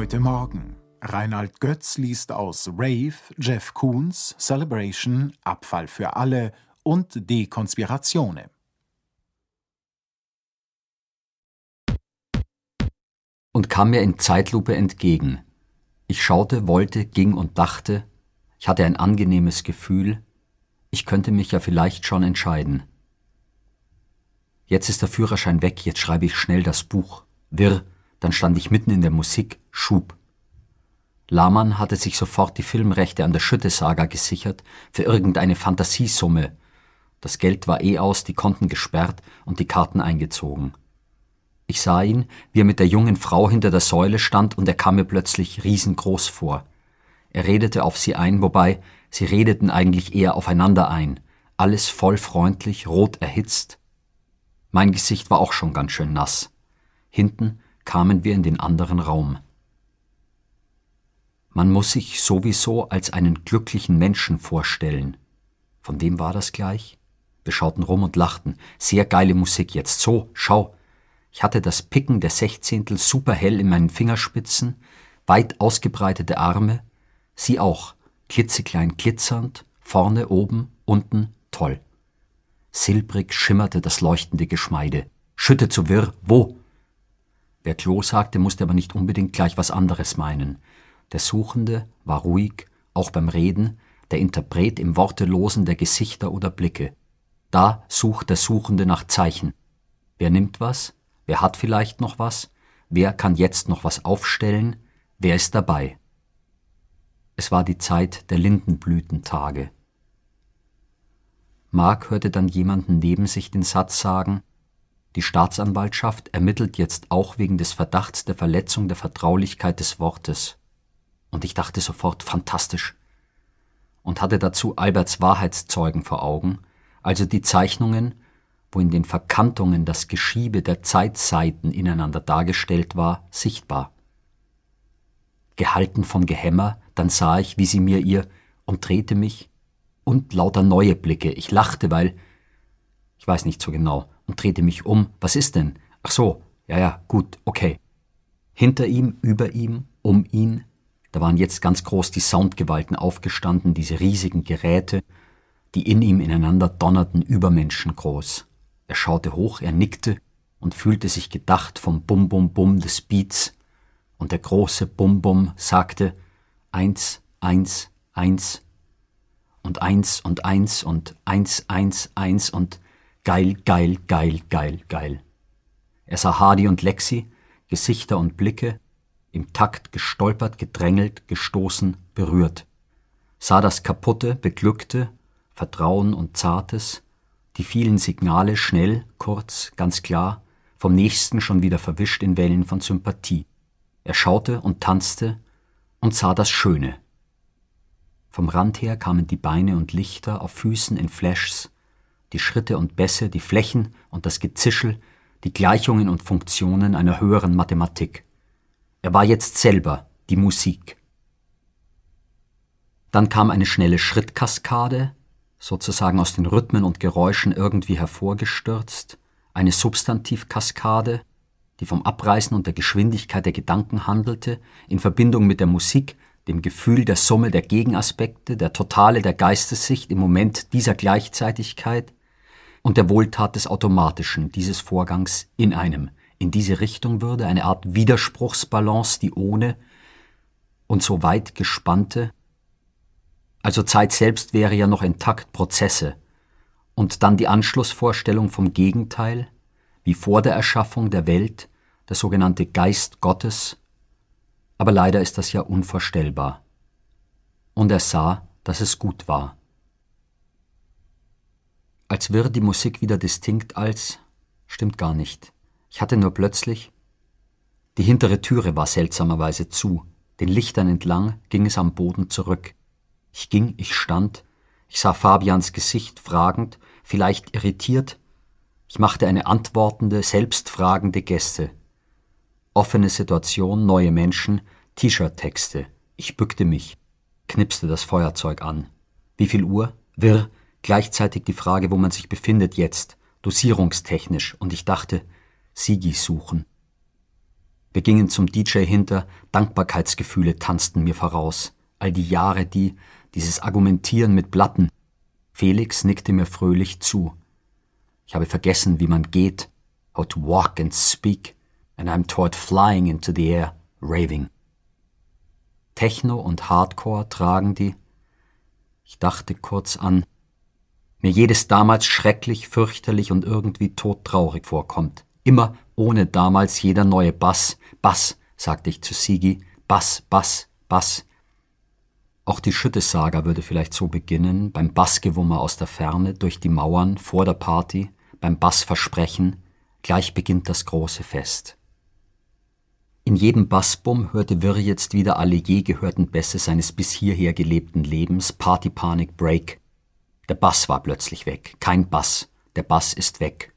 Heute Morgen. Reinhard Götz liest aus Rave, Jeff Koons, Celebration, Abfall für alle und Die Konspirazione. Und kam mir in Zeitlupe entgegen. Ich schaute, wollte, ging und dachte, ich hatte ein angenehmes Gefühl, ich könnte mich ja vielleicht schon entscheiden. Jetzt ist der Führerschein weg, jetzt schreibe ich schnell das Buch. Wirr, dann stand ich mitten in der Musik, schub. Lahmann hatte sich sofort die Filmrechte an der Schütte-Saga gesichert für irgendeine Fantasiesumme. Das Geld war eh aus, die Konten gesperrt und die Karten eingezogen. Ich sah ihn, wie er mit der jungen Frau hinter der Säule stand und er kam mir plötzlich riesengroß vor. Er redete auf sie ein, wobei sie redeten eigentlich eher aufeinander ein, alles voll freundlich, rot erhitzt. Mein Gesicht war auch schon ganz schön nass. Hinten kamen wir in den anderen Raum. Man muss sich sowieso als einen glücklichen Menschen vorstellen. Von wem war das gleich? Wir schauten rum und lachten. Sehr geile Musik jetzt. So, schau. Ich hatte das Picken der Sechzehntel superhell in meinen Fingerspitzen, weit ausgebreitete Arme, sie auch, klitzeklein glitzernd, vorne, oben, unten, toll. Silbrig schimmerte das leuchtende Geschmeide. Schütte zu wirr, wo? Wer Klo sagte, musste aber nicht unbedingt gleich was anderes meinen. Der Suchende war ruhig, auch beim Reden, der Interpret im Wortelosen der Gesichter oder Blicke. Da sucht der Suchende nach Zeichen. Wer nimmt was? Wer hat vielleicht noch was? Wer kann jetzt noch was aufstellen? Wer ist dabei? Es war die Zeit der Lindenblütentage. Mark hörte dann jemanden neben sich den Satz sagen, die Staatsanwaltschaft ermittelt jetzt auch wegen des Verdachts der Verletzung der Vertraulichkeit des Wortes. Und ich dachte sofort fantastisch. Und hatte dazu Alberts Wahrheitszeugen vor Augen, also die Zeichnungen, wo in den Verkantungen das Geschiebe der Zeitseiten ineinander dargestellt war, sichtbar. Gehalten vom Gehämmer, dann sah ich, wie sie mir ihr und drehte mich und lauter neue Blicke. Ich lachte, weil ich weiß nicht so genau, und drehte mich um. Was ist denn? Ach so, ja, ja, gut, okay. Hinter ihm, über ihm, um ihn, da waren jetzt ganz groß die Soundgewalten aufgestanden, diese riesigen Geräte, die in ihm ineinander donnerten, übermenschengroß. Er schaute hoch, er nickte und fühlte sich gedacht vom Bum-Bum-Bum des Beats, und der große Bum-Bum sagte eins, eins, eins und eins und eins und eins, eins, eins und Eins, eins, eins, und Geil, geil, geil, geil, geil. Er sah Hardy und Lexi, Gesichter und Blicke, im Takt gestolpert, gedrängelt, gestoßen, berührt. Sah das kaputte, beglückte, Vertrauen und Zartes, die vielen Signale schnell, kurz, ganz klar, vom nächsten schon wieder verwischt in Wellen von Sympathie. Er schaute und tanzte und sah das Schöne. Vom Rand her kamen die Beine und Lichter auf Füßen in Flashs, die Schritte und Bässe, die Flächen und das Gezischel, die Gleichungen und Funktionen einer höheren Mathematik. Er war jetzt selber die Musik. Dann kam eine schnelle Schrittkaskade, sozusagen aus den Rhythmen und Geräuschen irgendwie hervorgestürzt, eine Substantivkaskade, die vom Abreißen und der Geschwindigkeit der Gedanken handelte, in Verbindung mit der Musik, dem Gefühl der Summe der Gegenaspekte, der Totale der Geistessicht im Moment dieser Gleichzeitigkeit, und der Wohltat des Automatischen dieses Vorgangs in einem. In diese Richtung würde eine Art Widerspruchsbalance, die ohne und so weit gespannte, also Zeit selbst wäre ja noch intakt Prozesse, und dann die Anschlussvorstellung vom Gegenteil, wie vor der Erschaffung der Welt, der sogenannte Geist Gottes, aber leider ist das ja unvorstellbar. Und er sah, dass es gut war. Als wäre die Musik wieder distinkt als stimmt gar nicht. Ich hatte nur plötzlich. Die hintere Türe war seltsamerweise zu. Den Lichtern entlang ging es am Boden zurück. Ich ging, ich stand. Ich sah Fabians Gesicht fragend, vielleicht irritiert. Ich machte eine antwortende, selbstfragende Geste. Offene Situation, neue Menschen, T-Shirt-Texte. Ich bückte mich, knipste das Feuerzeug an. Wie viel Uhr? Wirr, Gleichzeitig die Frage, wo man sich befindet jetzt, dosierungstechnisch, und ich dachte, Sigi suchen. Wir gingen zum DJ hinter, Dankbarkeitsgefühle tanzten mir voraus. All die Jahre, die, dieses Argumentieren mit Platten. Felix nickte mir fröhlich zu. Ich habe vergessen, wie man geht, how to walk and speak, and I'm taught flying into the air, raving. Techno und Hardcore tragen die. Ich dachte kurz an mir jedes damals schrecklich, fürchterlich und irgendwie todtraurig vorkommt. Immer ohne damals jeder neue Bass. Bass, sagte ich zu Sigi. Bass, Bass, Bass. Auch die Schüttesaga würde vielleicht so beginnen, beim Bassgewummer aus der Ferne, durch die Mauern, vor der Party, beim Bassversprechen, gleich beginnt das große Fest. In jedem Bassbumm hörte Wirr jetzt wieder alle je gehörten Bässe seines bis hierher gelebten Lebens, Partypanik, Break, der Bass war plötzlich weg. Kein Bass. Der Bass ist weg.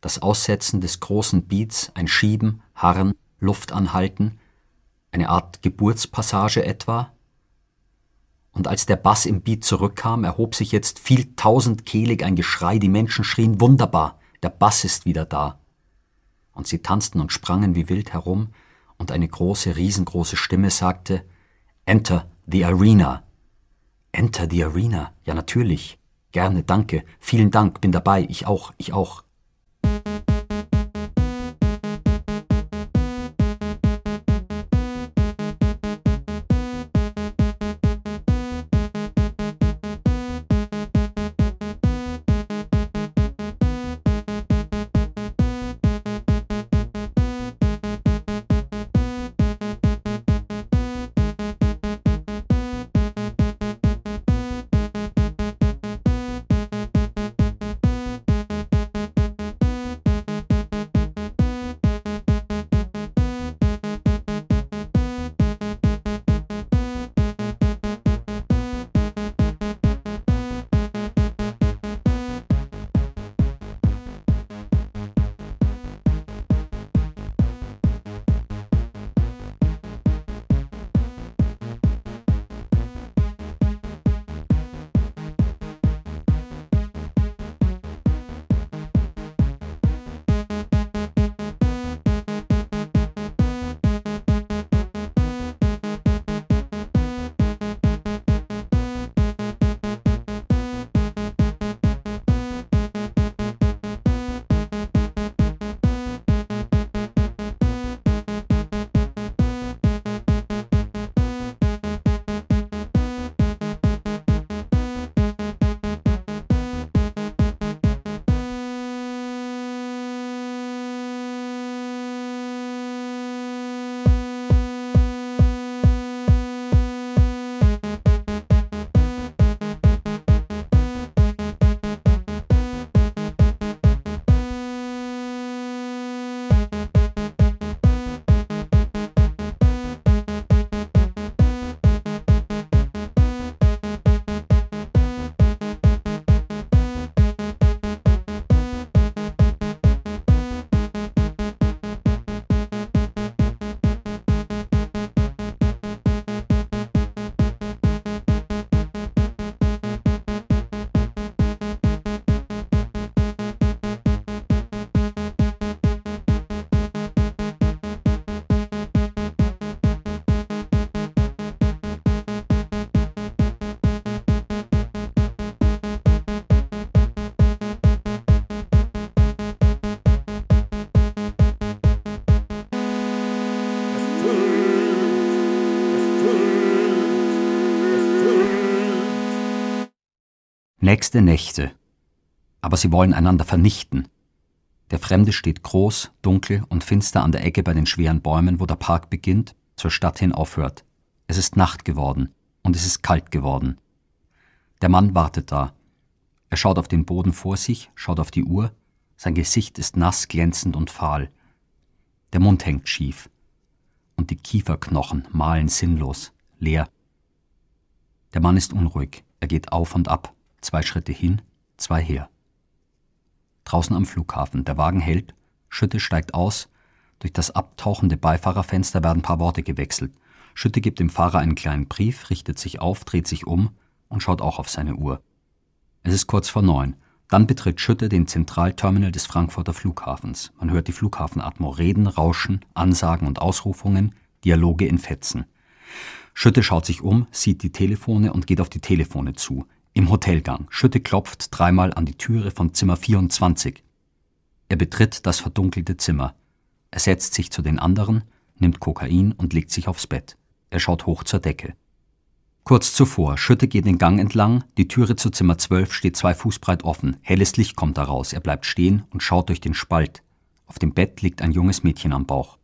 Das Aussetzen des großen Beats, ein Schieben, Harren, Luft anhalten, eine Art Geburtspassage etwa. Und als der Bass im Beat zurückkam, erhob sich jetzt viel tausendkehlig ein Geschrei, die Menschen schrien wunderbar, der Bass ist wieder da. Und sie tanzten und sprangen wie wild herum, und eine große, riesengroße Stimme sagte Enter the Arena. Enter the Arena. Ja, natürlich. Gerne, danke. Vielen Dank, bin dabei. Ich auch, ich auch. nächste Nächte. Aber sie wollen einander vernichten. Der Fremde steht groß, dunkel und finster an der Ecke bei den schweren Bäumen, wo der Park beginnt, zur Stadt hin aufhört. Es ist Nacht geworden und es ist kalt geworden. Der Mann wartet da. Er schaut auf den Boden vor sich, schaut auf die Uhr. Sein Gesicht ist nass, glänzend und fahl. Der Mund hängt schief. Und die Kieferknochen malen sinnlos, leer. Der Mann ist unruhig. Er geht auf und ab. Zwei Schritte hin, zwei her. Draußen am Flughafen, der Wagen hält, Schütte steigt aus, durch das abtauchende Beifahrerfenster werden ein paar Worte gewechselt. Schütte gibt dem Fahrer einen kleinen Brief, richtet sich auf, dreht sich um und schaut auch auf seine Uhr. Es ist kurz vor neun. Dann betritt Schütte den Zentralterminal des Frankfurter Flughafens. Man hört die Flughafenatmor reden, rauschen, Ansagen und Ausrufungen, Dialoge in Fetzen. Schütte schaut sich um, sieht die Telefone und geht auf die Telefone zu. Im Hotelgang. Schütte klopft dreimal an die Türe von Zimmer 24. Er betritt das verdunkelte Zimmer. Er setzt sich zu den anderen, nimmt Kokain und legt sich aufs Bett. Er schaut hoch zur Decke. Kurz zuvor, Schütte geht den Gang entlang, die Türe zu Zimmer 12 steht zwei Fuß breit offen, helles Licht kommt daraus, er bleibt stehen und schaut durch den Spalt. Auf dem Bett liegt ein junges Mädchen am Bauch.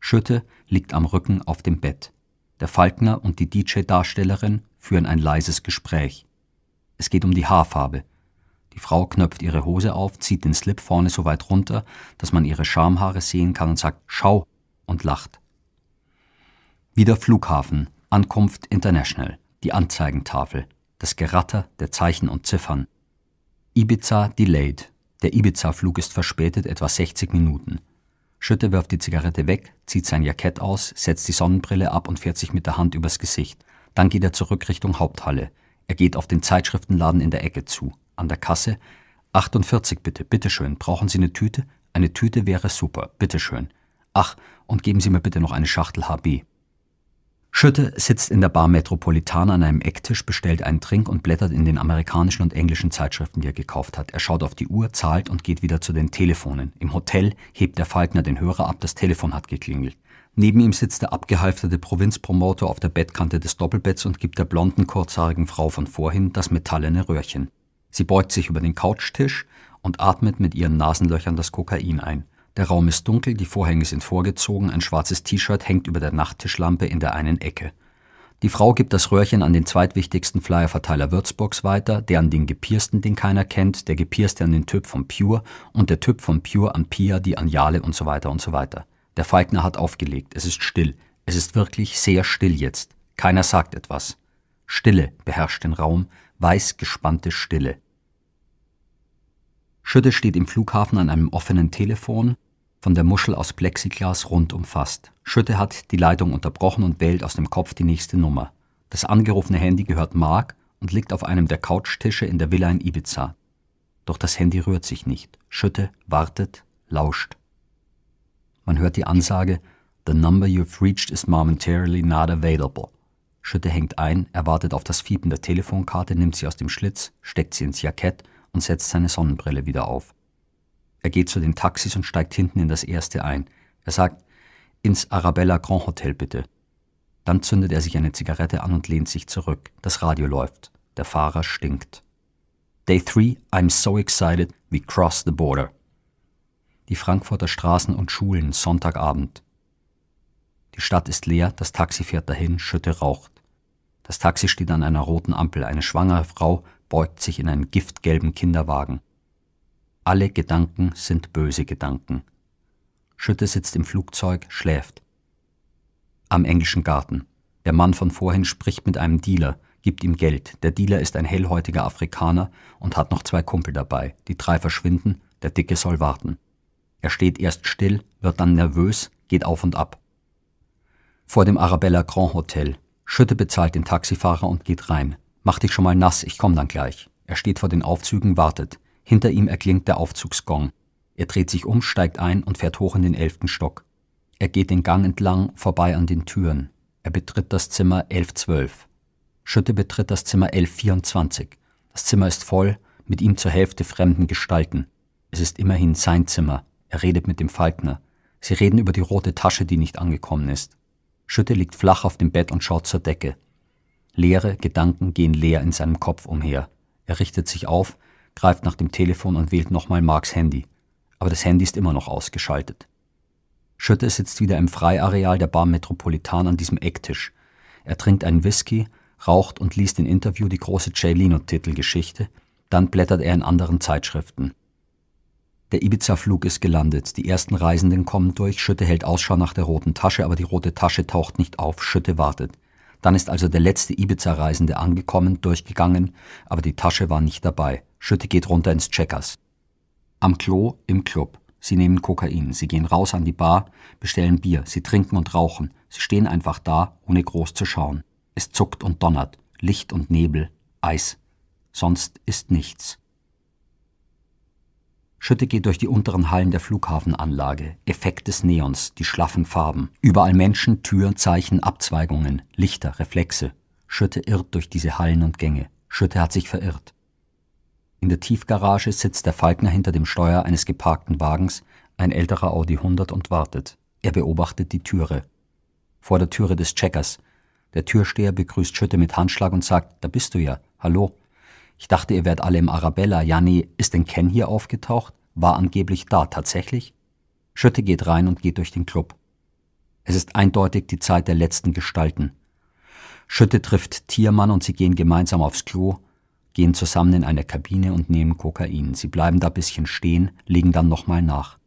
Schütte liegt am Rücken auf dem Bett. Der Falkner und die DJ-Darstellerin führen ein leises Gespräch. Es geht um die Haarfarbe. Die Frau knöpft ihre Hose auf, zieht den Slip vorne so weit runter, dass man ihre Schamhaare sehen kann und sagt Schau und lacht. Wieder Flughafen, Ankunft International, die Anzeigentafel, das Geratter der Zeichen und Ziffern. Ibiza delayed. Der Ibiza-Flug ist verspätet etwa 60 Minuten. Schütte wirft die Zigarette weg, zieht sein Jackett aus, setzt die Sonnenbrille ab und fährt sich mit der Hand übers Gesicht. Dann geht er zurück Richtung Haupthalle. Er geht auf den Zeitschriftenladen in der Ecke zu, an der Kasse. 48 bitte, bitteschön, brauchen Sie eine Tüte? Eine Tüte wäre super, bitteschön. Ach, und geben Sie mir bitte noch eine Schachtel HB. Schütte sitzt in der Bar Metropolitan an einem Ecktisch, bestellt einen Trink und blättert in den amerikanischen und englischen Zeitschriften, die er gekauft hat. Er schaut auf die Uhr, zahlt und geht wieder zu den Telefonen. Im Hotel hebt der Falkner den Hörer ab, das Telefon hat geklingelt. Neben ihm sitzt der abgehalfterte Provinzpromotor auf der Bettkante des Doppelbetts und gibt der blonden, kurzhaarigen Frau von vorhin das metallene Röhrchen. Sie beugt sich über den Couchtisch und atmet mit ihren Nasenlöchern das Kokain ein. Der Raum ist dunkel, die Vorhänge sind vorgezogen, ein schwarzes T-Shirt hängt über der Nachttischlampe in der einen Ecke. Die Frau gibt das Röhrchen an den zweitwichtigsten Flyerverteiler Würzburgs weiter, der an den Gepiersten, den keiner kennt, der Gepierste an den Typ von Pure und der Typ von Pure an Pia, die an Jale und so weiter und so weiter. Der Falkner hat aufgelegt. Es ist still. Es ist wirklich sehr still jetzt. Keiner sagt etwas. Stille beherrscht den Raum, weiß gespannte Stille. Schütte steht im Flughafen an einem offenen Telefon, von der Muschel aus Plexiglas rund umfasst. Schütte hat die Leitung unterbrochen und wählt aus dem Kopf die nächste Nummer. Das angerufene Handy gehört Mark und liegt auf einem der Couchtische in der Villa in Ibiza. Doch das Handy rührt sich nicht. Schütte wartet, lauscht. Man hört die Ansage, The number you've reached is momentarily not available. Schütte hängt ein, erwartet auf das Fiepen der Telefonkarte, nimmt sie aus dem Schlitz, steckt sie ins Jackett und setzt seine Sonnenbrille wieder auf. Er geht zu den Taxis und steigt hinten in das erste ein. Er sagt, ins Arabella Grand Hotel bitte. Dann zündet er sich eine Zigarette an und lehnt sich zurück. Das Radio läuft. Der Fahrer stinkt. Day 3, I'm so excited, we cross the border die Frankfurter Straßen und Schulen, Sonntagabend. Die Stadt ist leer, das Taxi fährt dahin, Schütte raucht. Das Taxi steht an einer roten Ampel, eine schwangere Frau beugt sich in einen giftgelben Kinderwagen. Alle Gedanken sind böse Gedanken. Schütte sitzt im Flugzeug, schläft. Am englischen Garten. Der Mann von vorhin spricht mit einem Dealer, gibt ihm Geld. Der Dealer ist ein hellhäutiger Afrikaner und hat noch zwei Kumpel dabei. Die drei verschwinden, der Dicke soll warten. Er steht erst still, wird dann nervös, geht auf und ab. Vor dem Arabella Grand Hotel. Schütte bezahlt den Taxifahrer und geht rein. Mach dich schon mal nass, ich komm dann gleich. Er steht vor den Aufzügen, wartet. Hinter ihm erklingt der Aufzugsgong. Er dreht sich um, steigt ein und fährt hoch in den elften Stock. Er geht den Gang entlang, vorbei an den Türen. Er betritt das Zimmer 1112. Schütte betritt das Zimmer 1124. Das Zimmer ist voll, mit ihm zur Hälfte fremden Gestalten. Es ist immerhin sein Zimmer. Er redet mit dem Falkner. Sie reden über die rote Tasche, die nicht angekommen ist. Schütte liegt flach auf dem Bett und schaut zur Decke. Leere Gedanken gehen leer in seinem Kopf umher. Er richtet sich auf, greift nach dem Telefon und wählt nochmal Marks Handy. Aber das Handy ist immer noch ausgeschaltet. Schütte sitzt wieder im Freiareal der Bar Metropolitan an diesem Ecktisch. Er trinkt einen Whisky, raucht und liest in Interview die große Jay Jaylino-Titelgeschichte, dann blättert er in anderen Zeitschriften. Der Ibiza-Flug ist gelandet. Die ersten Reisenden kommen durch. Schütte hält Ausschau nach der roten Tasche, aber die rote Tasche taucht nicht auf. Schütte wartet. Dann ist also der letzte Ibiza-Reisende angekommen, durchgegangen, aber die Tasche war nicht dabei. Schütte geht runter ins Checkers. Am Klo, im Club. Sie nehmen Kokain, sie gehen raus an die Bar, bestellen Bier, sie trinken und rauchen, sie stehen einfach da, ohne groß zu schauen. Es zuckt und donnert, Licht und Nebel, Eis. Sonst ist nichts. Schütte geht durch die unteren Hallen der Flughafenanlage. Effekt des Neons, die schlaffen Farben. Überall Menschen, Türen, Zeichen, Abzweigungen, Lichter, Reflexe. Schütte irrt durch diese Hallen und Gänge. Schütte hat sich verirrt. In der Tiefgarage sitzt der Falkner hinter dem Steuer eines geparkten Wagens, ein älterer Audi 100, und wartet. Er beobachtet die Türe. Vor der Türe des Checkers. Der Türsteher begrüßt Schütte mit Handschlag und sagt, da bist du ja, hallo. Ich dachte, ihr wärt alle im Arabella. Ja, nee, ist denn Ken hier aufgetaucht? War angeblich da, tatsächlich? Schütte geht rein und geht durch den Club. Es ist eindeutig die Zeit der letzten Gestalten. Schütte trifft Tiermann und sie gehen gemeinsam aufs Klo, gehen zusammen in eine Kabine und nehmen Kokain. Sie bleiben da bisschen stehen, legen dann nochmal nach.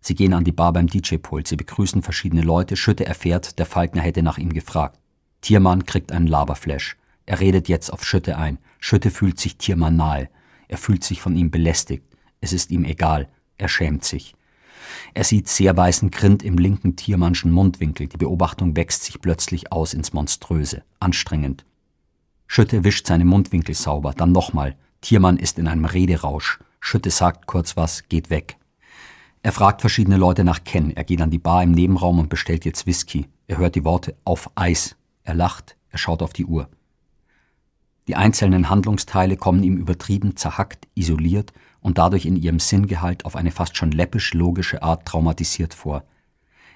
Sie gehen an die Bar beim DJ-Pult, sie begrüßen verschiedene Leute, Schütte erfährt, der Falkner hätte nach ihm gefragt. Tiermann kriegt einen Laberflash. Er redet jetzt auf Schütte ein. Schütte fühlt sich Tiermann nahe. Er fühlt sich von ihm belästigt. Es ist ihm egal. Er schämt sich. Er sieht sehr weißen Grind im linken Tiermannschen Mundwinkel. Die Beobachtung wächst sich plötzlich aus ins Monströse. Anstrengend. Schütte wischt seine Mundwinkel sauber. Dann nochmal. Tiermann ist in einem Rederausch. Schütte sagt kurz was, geht weg. Er fragt verschiedene Leute nach Ken. Er geht an die Bar im Nebenraum und bestellt jetzt Whisky. Er hört die Worte auf Eis. Er lacht. Er schaut auf die Uhr. Die einzelnen Handlungsteile kommen ihm übertrieben, zerhackt, isoliert und dadurch in ihrem Sinngehalt auf eine fast schon läppisch logische Art traumatisiert vor.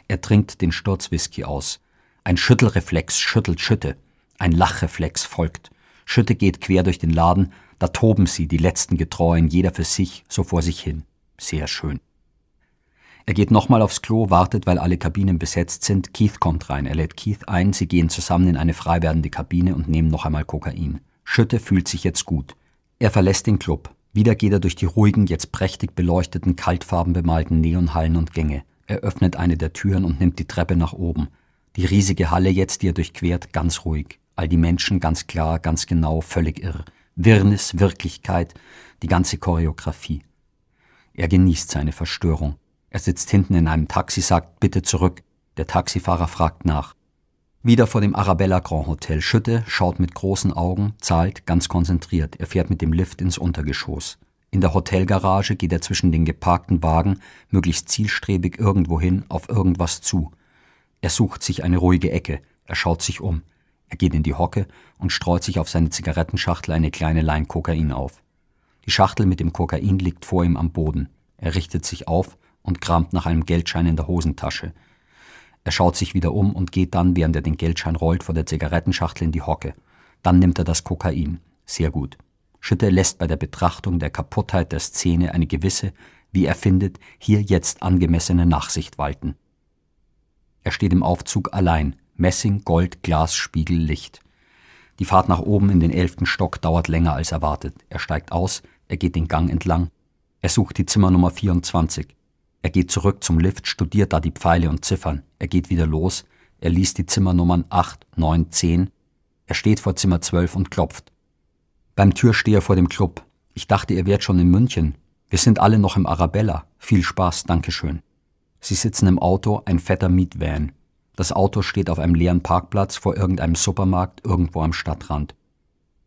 Er trinkt den Sturzwhisky aus. Ein Schüttelreflex schüttelt Schütte. Ein Lachreflex folgt. Schütte geht quer durch den Laden, da toben sie, die letzten Getreuen, jeder für sich, so vor sich hin. Sehr schön. Er geht nochmal aufs Klo, wartet, weil alle Kabinen besetzt sind. Keith kommt rein, er lädt Keith ein, sie gehen zusammen in eine frei werdende Kabine und nehmen noch einmal Kokain. Schütte fühlt sich jetzt gut. Er verlässt den Club. Wieder geht er durch die ruhigen, jetzt prächtig beleuchteten, kaltfarben bemalten Neonhallen und Gänge. Er öffnet eine der Türen und nimmt die Treppe nach oben. Die riesige Halle jetzt, die er durchquert, ganz ruhig. All die Menschen ganz klar, ganz genau, völlig irr. Wirrnis, Wirklichkeit, die ganze Choreografie. Er genießt seine Verstörung. Er sitzt hinten in einem Taxi, sagt bitte zurück. Der Taxifahrer fragt nach. Wieder vor dem Arabella Grand Hotel. Schütte schaut mit großen Augen, zahlt ganz konzentriert. Er fährt mit dem Lift ins Untergeschoss. In der Hotelgarage geht er zwischen den geparkten Wagen möglichst zielstrebig irgendwohin auf irgendwas zu. Er sucht sich eine ruhige Ecke. Er schaut sich um. Er geht in die Hocke und streut sich auf seine Zigarettenschachtel eine kleine Lein Kokain auf. Die Schachtel mit dem Kokain liegt vor ihm am Boden. Er richtet sich auf und kramt nach einem Geldschein in der Hosentasche. Er schaut sich wieder um und geht dann, während er den Geldschein rollt, vor der Zigarettenschachtel in die Hocke. Dann nimmt er das Kokain. Sehr gut. Schütte lässt bei der Betrachtung der Kaputtheit der Szene eine gewisse, wie er findet, hier jetzt angemessene Nachsicht walten. Er steht im Aufzug allein. Messing, Gold, Glas, Spiegel, Licht. Die Fahrt nach oben in den elften Stock dauert länger als erwartet. Er steigt aus, er geht den Gang entlang. Er sucht die Zimmer Nummer 24. Er geht zurück zum Lift, studiert da die Pfeile und Ziffern. Er geht wieder los. Er liest die Zimmernummern 8, 9, 10. Er steht vor Zimmer 12 und klopft. Beim Türsteher vor dem Club. Ich dachte, ihr wärt schon in München. Wir sind alle noch im Arabella. Viel Spaß, Dankeschön. Sie sitzen im Auto, ein fetter Mietvan. Das Auto steht auf einem leeren Parkplatz vor irgendeinem Supermarkt irgendwo am Stadtrand.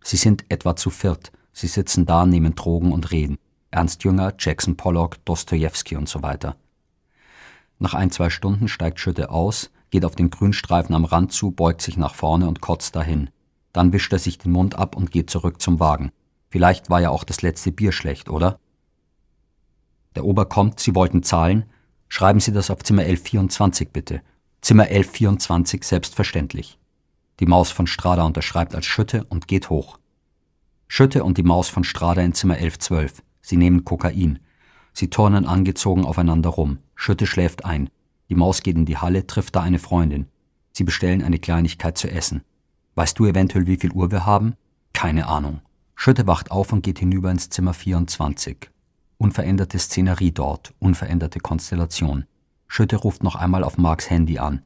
Sie sind etwa zu viert. Sie sitzen da, nehmen Drogen und reden. Ernst Jünger, Jackson Pollock, Dostoevsky und so weiter. Nach ein, zwei Stunden steigt Schütte aus, geht auf den Grünstreifen am Rand zu, beugt sich nach vorne und kotzt dahin. Dann wischt er sich den Mund ab und geht zurück zum Wagen. Vielleicht war ja auch das letzte Bier schlecht, oder? Der Ober kommt, Sie wollten zahlen. Schreiben Sie das auf Zimmer 1124 bitte. Zimmer 1124 selbstverständlich. Die Maus von Strada unterschreibt als Schütte und geht hoch. Schütte und die Maus von Strada in Zimmer 1112. Sie nehmen Kokain. Sie turnen angezogen aufeinander rum. Schütte schläft ein. Die Maus geht in die Halle, trifft da eine Freundin. Sie bestellen eine Kleinigkeit zu essen. Weißt du eventuell, wie viel Uhr wir haben? Keine Ahnung. Schütte wacht auf und geht hinüber ins Zimmer 24. Unveränderte Szenerie dort, unveränderte Konstellation. Schütte ruft noch einmal auf Marks Handy an.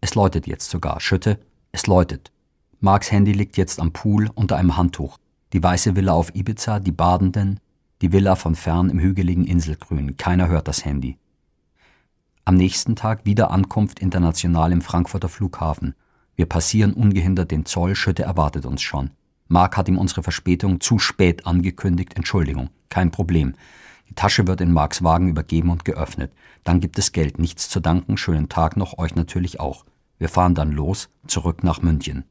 Es läutet jetzt sogar. Schütte, es läutet. Marks Handy liegt jetzt am Pool unter einem Handtuch. Die weiße Villa auf Ibiza, die Badenden, die Villa von fern im hügeligen Inselgrün, keiner hört das Handy. Am nächsten Tag wieder Ankunft international im Frankfurter Flughafen. Wir passieren ungehindert den Zoll, Schütte erwartet uns schon. Mark hat ihm unsere Verspätung zu spät angekündigt, Entschuldigung, kein Problem. Die Tasche wird in Marks Wagen übergeben und geöffnet. Dann gibt es Geld, nichts zu danken, schönen Tag noch, euch natürlich auch. Wir fahren dann los, zurück nach München.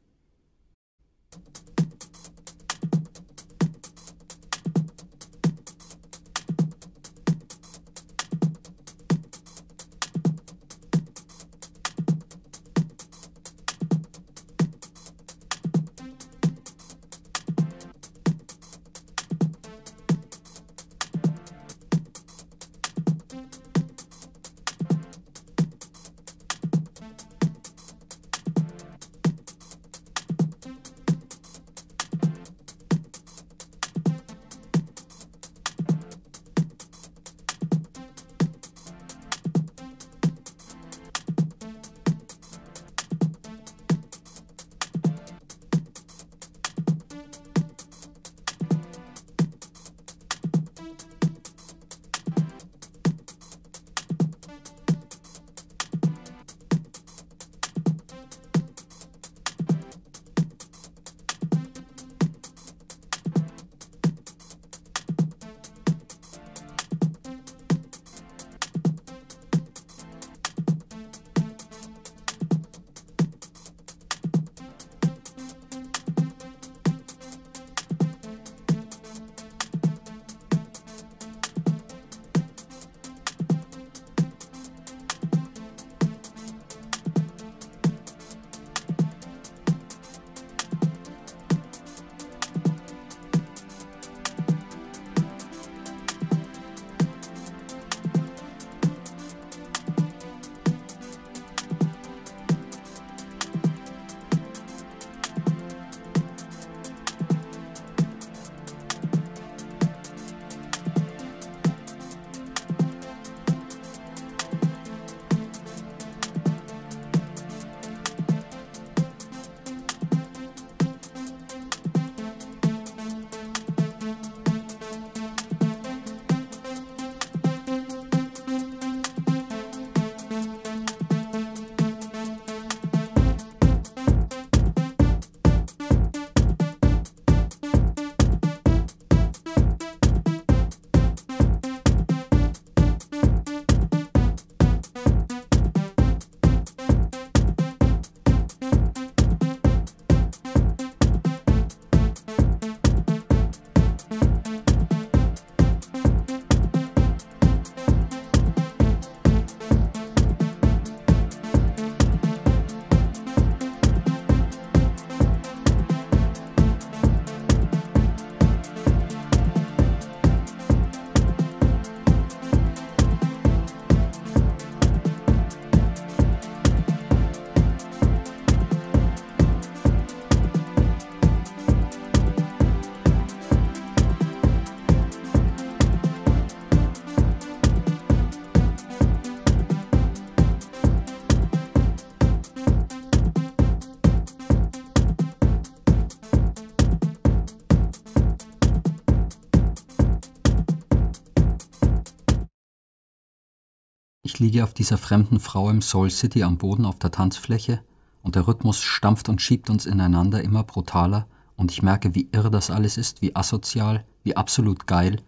liege auf dieser fremden Frau im Soul City am Boden auf der Tanzfläche und der Rhythmus stampft und schiebt uns ineinander immer brutaler und ich merke, wie irre das alles ist, wie asozial, wie absolut geil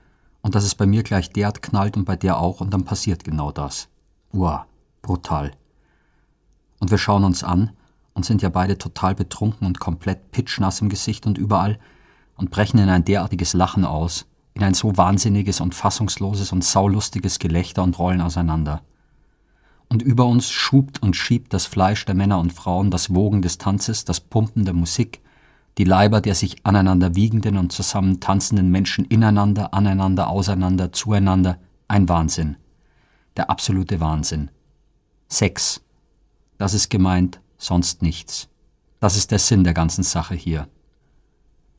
und dass es bei mir gleich derart knallt und bei der auch und dann passiert genau das. Uah, brutal. Und wir schauen uns an und sind ja beide total betrunken und komplett pitschnass im Gesicht und überall und brechen in ein derartiges Lachen aus, in ein so wahnsinniges und fassungsloses und saulustiges Gelächter und rollen auseinander und über uns schubt und schiebt das Fleisch der Männer und Frauen, das Wogen des Tanzes, das Pumpen der Musik, die Leiber der sich aneinander wiegenden und zusammen tanzenden Menschen ineinander, aneinander, auseinander, zueinander, ein Wahnsinn. Der absolute Wahnsinn. Sex. Das ist gemeint, sonst nichts. Das ist der Sinn der ganzen Sache hier.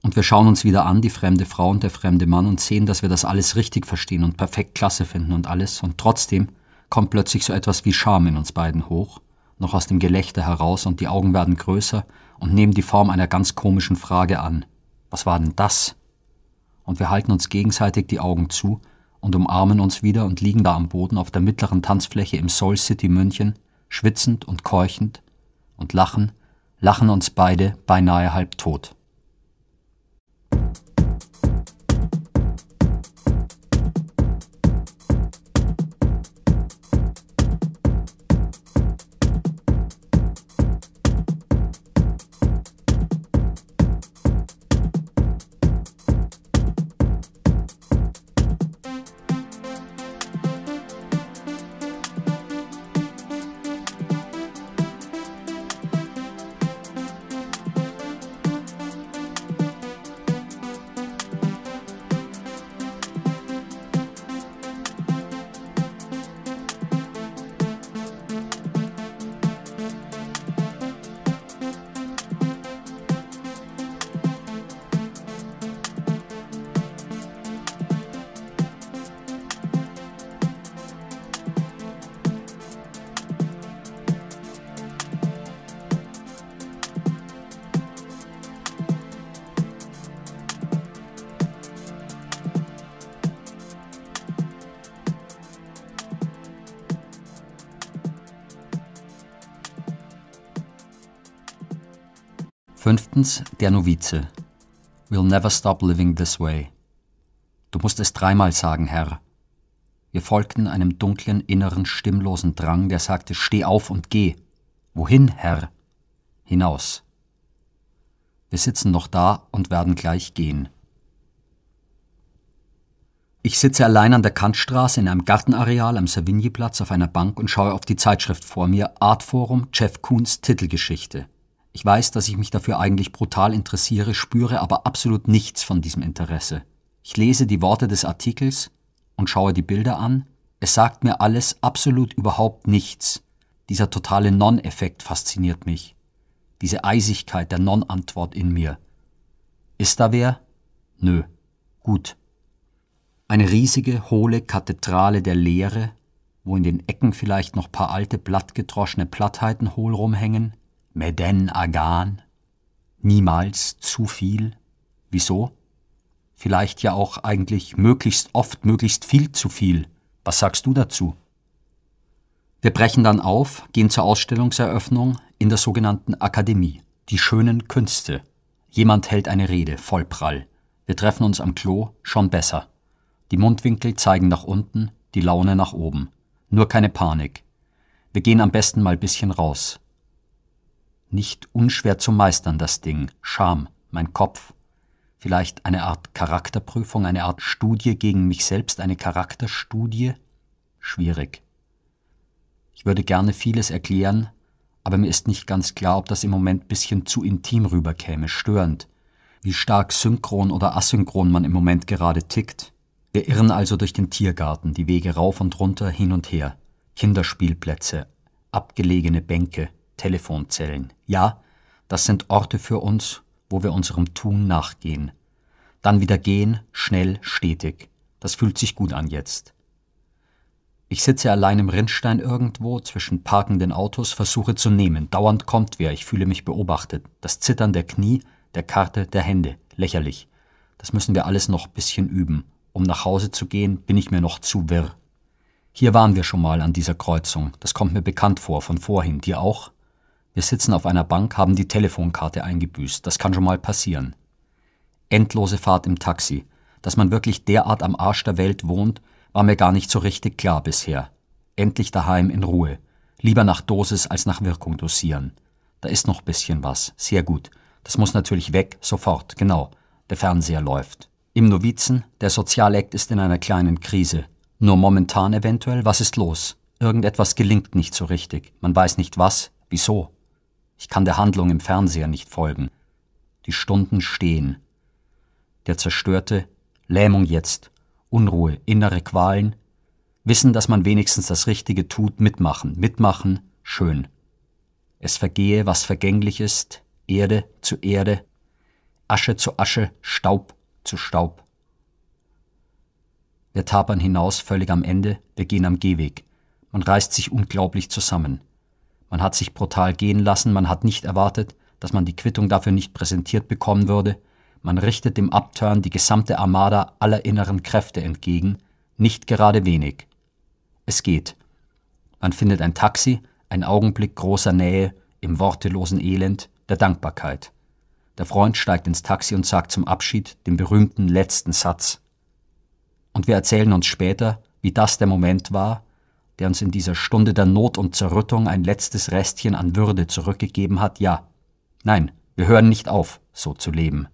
Und wir schauen uns wieder an, die fremde Frau und der fremde Mann, und sehen, dass wir das alles richtig verstehen und perfekt klasse finden und alles, und trotzdem kommt plötzlich so etwas wie Scham in uns beiden hoch, noch aus dem Gelächter heraus und die Augen werden größer und nehmen die Form einer ganz komischen Frage an. Was war denn das? Und wir halten uns gegenseitig die Augen zu und umarmen uns wieder und liegen da am Boden auf der mittleren Tanzfläche im Soul City München, schwitzend und keuchend und lachen, lachen uns beide beinahe halb tot. Der Novize. We'll never stop living this way. Du musst es dreimal sagen, Herr. Wir folgten einem dunklen, inneren, stimmlosen Drang, der sagte: Steh auf und geh. Wohin, Herr? Hinaus. Wir sitzen noch da und werden gleich gehen. Ich sitze allein an der Kantstraße in einem Gartenareal am Savignyplatz auf einer Bank und schaue auf die Zeitschrift vor mir Artforum Jeff Kuhns Titelgeschichte. Ich weiß, dass ich mich dafür eigentlich brutal interessiere, spüre aber absolut nichts von diesem Interesse. Ich lese die Worte des Artikels und schaue die Bilder an. Es sagt mir alles absolut überhaupt nichts. Dieser totale Non-Effekt fasziniert mich. Diese Eisigkeit der Non-Antwort in mir. Ist da wer? Nö. Gut. Eine riesige, hohle Kathedrale der Leere, wo in den Ecken vielleicht noch paar alte, blattgedroschene Plattheiten hohl rumhängen, Meden Agan, niemals zu viel. Wieso? Vielleicht ja auch eigentlich möglichst oft, möglichst viel zu viel. Was sagst du dazu? Wir brechen dann auf, gehen zur Ausstellungseröffnung in der sogenannten Akademie, die schönen Künste. Jemand hält eine Rede, voll prall. Wir treffen uns am Klo, schon besser. Die Mundwinkel zeigen nach unten, die Laune nach oben. Nur keine Panik. Wir gehen am besten mal bisschen raus. Nicht unschwer zu meistern, das Ding. Scham, mein Kopf. Vielleicht eine Art Charakterprüfung, eine Art Studie gegen mich selbst, eine Charakterstudie? Schwierig. Ich würde gerne vieles erklären, aber mir ist nicht ganz klar, ob das im Moment ein bisschen zu intim rüberkäme, störend. Wie stark synchron oder asynchron man im Moment gerade tickt. Wir irren also durch den Tiergarten, die Wege rauf und runter, hin und her. Kinderspielplätze, abgelegene Bänke, Telefonzellen. Ja, das sind Orte für uns, wo wir unserem Tun nachgehen. Dann wieder gehen, schnell, stetig. Das fühlt sich gut an jetzt. Ich sitze allein im Rindstein irgendwo zwischen parkenden Autos, versuche zu nehmen. Dauernd kommt wer, ich fühle mich beobachtet. Das Zittern der Knie, der Karte, der Hände. Lächerlich. Das müssen wir alles noch bisschen üben. Um nach Hause zu gehen, bin ich mir noch zu wirr. Hier waren wir schon mal an dieser Kreuzung. Das kommt mir bekannt vor, von vorhin. Dir auch? Wir sitzen auf einer Bank, haben die Telefonkarte eingebüßt. Das kann schon mal passieren. Endlose Fahrt im Taxi. Dass man wirklich derart am Arsch der Welt wohnt, war mir gar nicht so richtig klar bisher. Endlich daheim in Ruhe. Lieber nach Dosis als nach Wirkung dosieren. Da ist noch bisschen was. Sehr gut. Das muss natürlich weg, sofort, genau. Der Fernseher läuft. Im Novizen, der Sozialekt ist in einer kleinen Krise. Nur momentan eventuell, was ist los? Irgendetwas gelingt nicht so richtig. Man weiß nicht was, wieso, ich kann der Handlung im Fernseher nicht folgen. Die Stunden stehen. Der zerstörte, Lähmung jetzt, Unruhe, innere Qualen, Wissen, dass man wenigstens das Richtige tut, mitmachen, mitmachen, schön. Es vergehe, was vergänglich ist, Erde zu Erde, Asche zu Asche, Staub zu Staub. Wir tapern hinaus völlig am Ende, wir gehen am Gehweg. Man reißt sich unglaublich zusammen. Man hat sich brutal gehen lassen, man hat nicht erwartet, dass man die Quittung dafür nicht präsentiert bekommen würde. Man richtet dem Upturn die gesamte Armada aller inneren Kräfte entgegen, nicht gerade wenig. Es geht. Man findet ein Taxi, ein Augenblick großer Nähe, im wortelosen Elend, der Dankbarkeit. Der Freund steigt ins Taxi und sagt zum Abschied den berühmten letzten Satz. Und wir erzählen uns später, wie das der Moment war, der uns in dieser Stunde der Not und Zerrüttung ein letztes Restchen an Würde zurückgegeben hat, ja. Nein, wir hören nicht auf, so zu leben.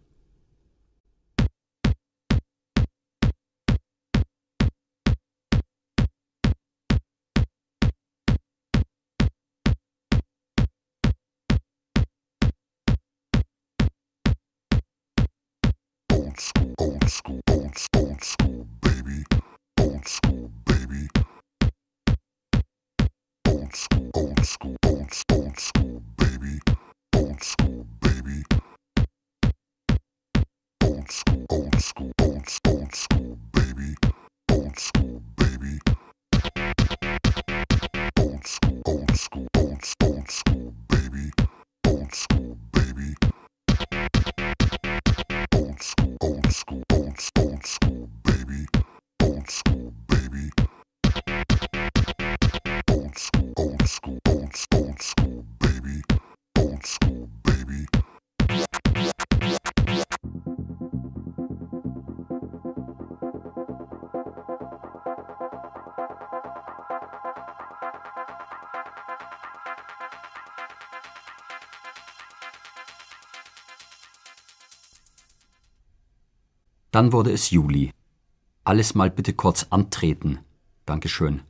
Old school, old school, old, old school, baby. Old school. old school, old, old school, baby. Old school, baby. Old school, old school. Dann wurde es Juli. Alles mal bitte kurz antreten. Dankeschön.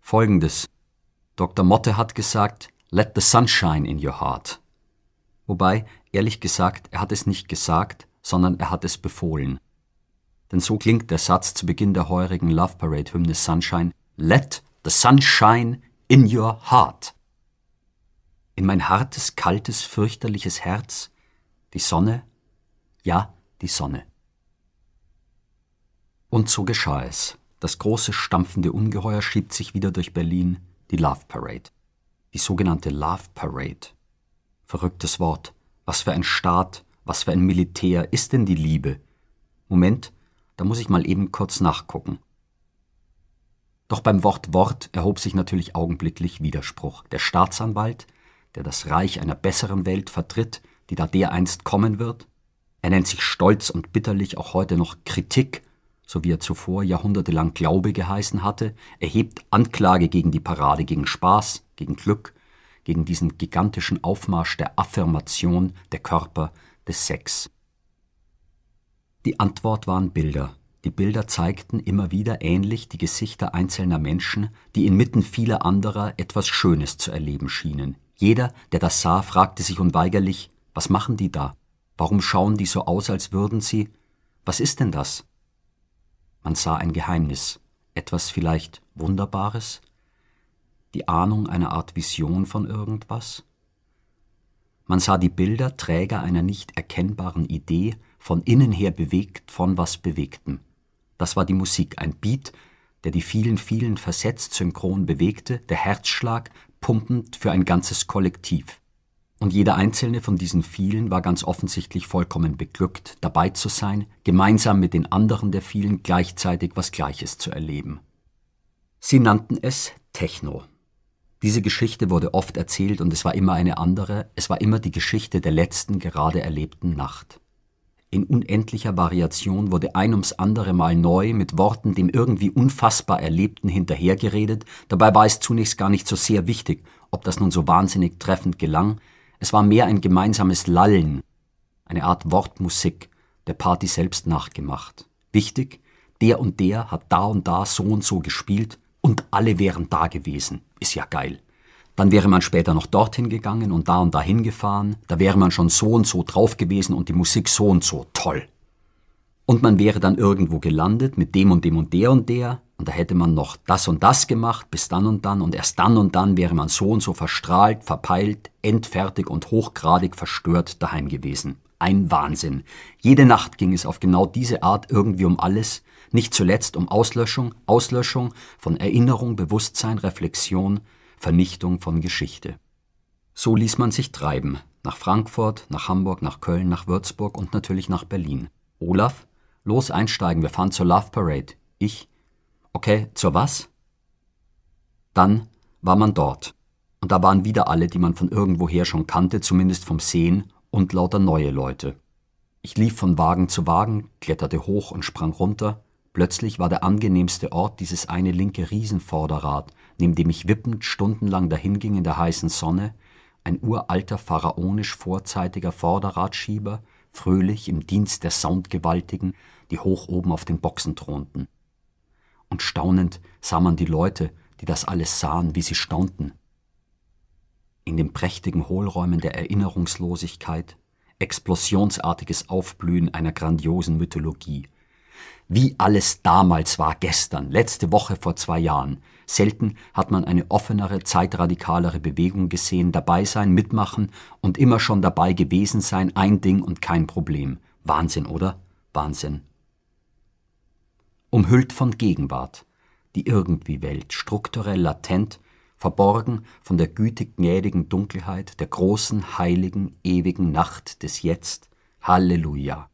Folgendes. Dr. Motte hat gesagt, let the sunshine in your heart. Wobei, ehrlich gesagt, er hat es nicht gesagt, sondern er hat es befohlen. Denn so klingt der Satz zu Beginn der heurigen Love Parade Hymne Sunshine, let the sunshine in your heart. In mein hartes, kaltes, fürchterliches Herz, die Sonne, ja, die Sonne. Und so geschah es. Das große stampfende Ungeheuer schiebt sich wieder durch Berlin, die Love Parade. Die sogenannte Love Parade. Verrücktes Wort. Was für ein Staat, was für ein Militär ist denn die Liebe? Moment, da muss ich mal eben kurz nachgucken. Doch beim Wort Wort erhob sich natürlich augenblicklich Widerspruch. Der Staatsanwalt, der das Reich einer besseren Welt vertritt, die da dereinst kommen wird, er nennt sich stolz und bitterlich auch heute noch Kritik so wie er zuvor jahrhundertelang Glaube geheißen hatte, erhebt Anklage gegen die Parade, gegen Spaß, gegen Glück, gegen diesen gigantischen Aufmarsch der Affirmation, der Körper, des Sex. Die Antwort waren Bilder. Die Bilder zeigten immer wieder ähnlich die Gesichter einzelner Menschen, die inmitten vieler anderer etwas Schönes zu erleben schienen. Jeder, der das sah, fragte sich unweigerlich, was machen die da? Warum schauen die so aus, als würden sie? Was ist denn das? Man sah ein Geheimnis, etwas vielleicht Wunderbares, die Ahnung einer Art Vision von irgendwas. Man sah die Bilder Träger einer nicht erkennbaren Idee, von innen her bewegt von was bewegten. Das war die Musik, ein Beat, der die vielen, vielen versetzt synchron bewegte, der Herzschlag, pumpend für ein ganzes Kollektiv. Und jeder einzelne von diesen vielen war ganz offensichtlich vollkommen beglückt, dabei zu sein, gemeinsam mit den anderen der vielen gleichzeitig was Gleiches zu erleben. Sie nannten es Techno. Diese Geschichte wurde oft erzählt und es war immer eine andere, es war immer die Geschichte der letzten gerade erlebten Nacht. In unendlicher Variation wurde ein ums andere Mal neu mit Worten dem irgendwie unfassbar Erlebten hinterhergeredet, dabei war es zunächst gar nicht so sehr wichtig, ob das nun so wahnsinnig treffend gelang, es war mehr ein gemeinsames Lallen, eine Art Wortmusik, der Party selbst nachgemacht. Wichtig, der und der hat da und da so und so gespielt und alle wären da gewesen. Ist ja geil. Dann wäre man später noch dorthin gegangen und da und da hingefahren. da wäre man schon so und so drauf gewesen und die Musik so und so toll. Und man wäre dann irgendwo gelandet mit dem und dem und der und der, und da hätte man noch das und das gemacht, bis dann und dann, und erst dann und dann wäre man so und so verstrahlt, verpeilt, endfertig und hochgradig verstört daheim gewesen. Ein Wahnsinn. Jede Nacht ging es auf genau diese Art irgendwie um alles, nicht zuletzt um Auslöschung, Auslöschung von Erinnerung, Bewusstsein, Reflexion, Vernichtung von Geschichte. So ließ man sich treiben, nach Frankfurt, nach Hamburg, nach Köln, nach Würzburg und natürlich nach Berlin. Olaf, los einsteigen, wir fahren zur Love Parade. Ich, Okay, zur was? Dann war man dort. Und da waren wieder alle, die man von irgendwoher schon kannte, zumindest vom Sehen, und lauter neue Leute. Ich lief von Wagen zu Wagen, kletterte hoch und sprang runter. Plötzlich war der angenehmste Ort dieses eine linke Riesenvorderrad, neben dem ich wippend stundenlang dahinging in der heißen Sonne, ein uralter pharaonisch vorzeitiger Vorderradschieber, fröhlich im Dienst der Soundgewaltigen, die hoch oben auf den Boxen thronten und staunend sah man die Leute, die das alles sahen, wie sie staunten. In den prächtigen Hohlräumen der Erinnerungslosigkeit, explosionsartiges Aufblühen einer grandiosen Mythologie. Wie alles damals war gestern, letzte Woche vor zwei Jahren. Selten hat man eine offenere, zeitradikalere Bewegung gesehen, dabei sein, mitmachen und immer schon dabei gewesen sein, ein Ding und kein Problem. Wahnsinn, oder? Wahnsinn umhüllt von Gegenwart, die irgendwie Welt, strukturell latent, verborgen von der gütig gnädigen Dunkelheit der großen, heiligen, ewigen Nacht des Jetzt. Halleluja!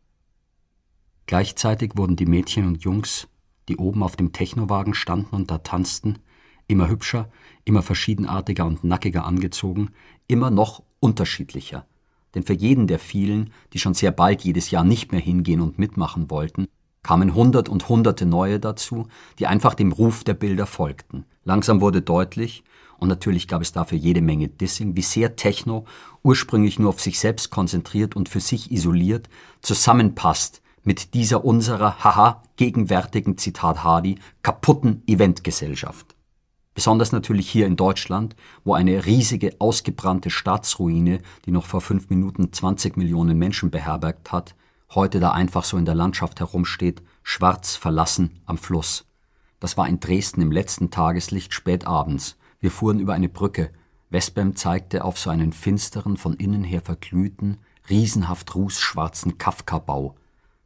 Gleichzeitig wurden die Mädchen und Jungs, die oben auf dem Technowagen standen und da tanzten, immer hübscher, immer verschiedenartiger und nackiger angezogen, immer noch unterschiedlicher. Denn für jeden der vielen, die schon sehr bald jedes Jahr nicht mehr hingehen und mitmachen wollten, kamen hundert und hunderte neue dazu, die einfach dem Ruf der Bilder folgten. Langsam wurde deutlich, und natürlich gab es dafür jede Menge Dissing, wie sehr Techno, ursprünglich nur auf sich selbst konzentriert und für sich isoliert, zusammenpasst mit dieser unserer, haha, gegenwärtigen, Zitat Hardy, kaputten Eventgesellschaft. Besonders natürlich hier in Deutschland, wo eine riesige, ausgebrannte Staatsruine, die noch vor fünf Minuten 20 Millionen Menschen beherbergt hat, heute da einfach so in der Landschaft herumsteht, schwarz verlassen am Fluss. Das war in Dresden im letzten Tageslicht spät abends. Wir fuhren über eine Brücke. Wespem zeigte auf so einen finsteren, von innen her verglühten, riesenhaft rußschwarzen Kafka-Bau.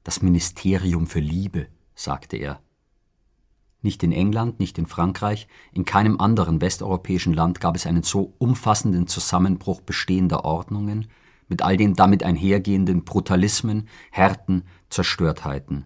Das Ministerium für Liebe, sagte er. Nicht in England, nicht in Frankreich, in keinem anderen westeuropäischen Land gab es einen so umfassenden Zusammenbruch bestehender Ordnungen, mit all den damit einhergehenden Brutalismen, Härten, Zerstörtheiten.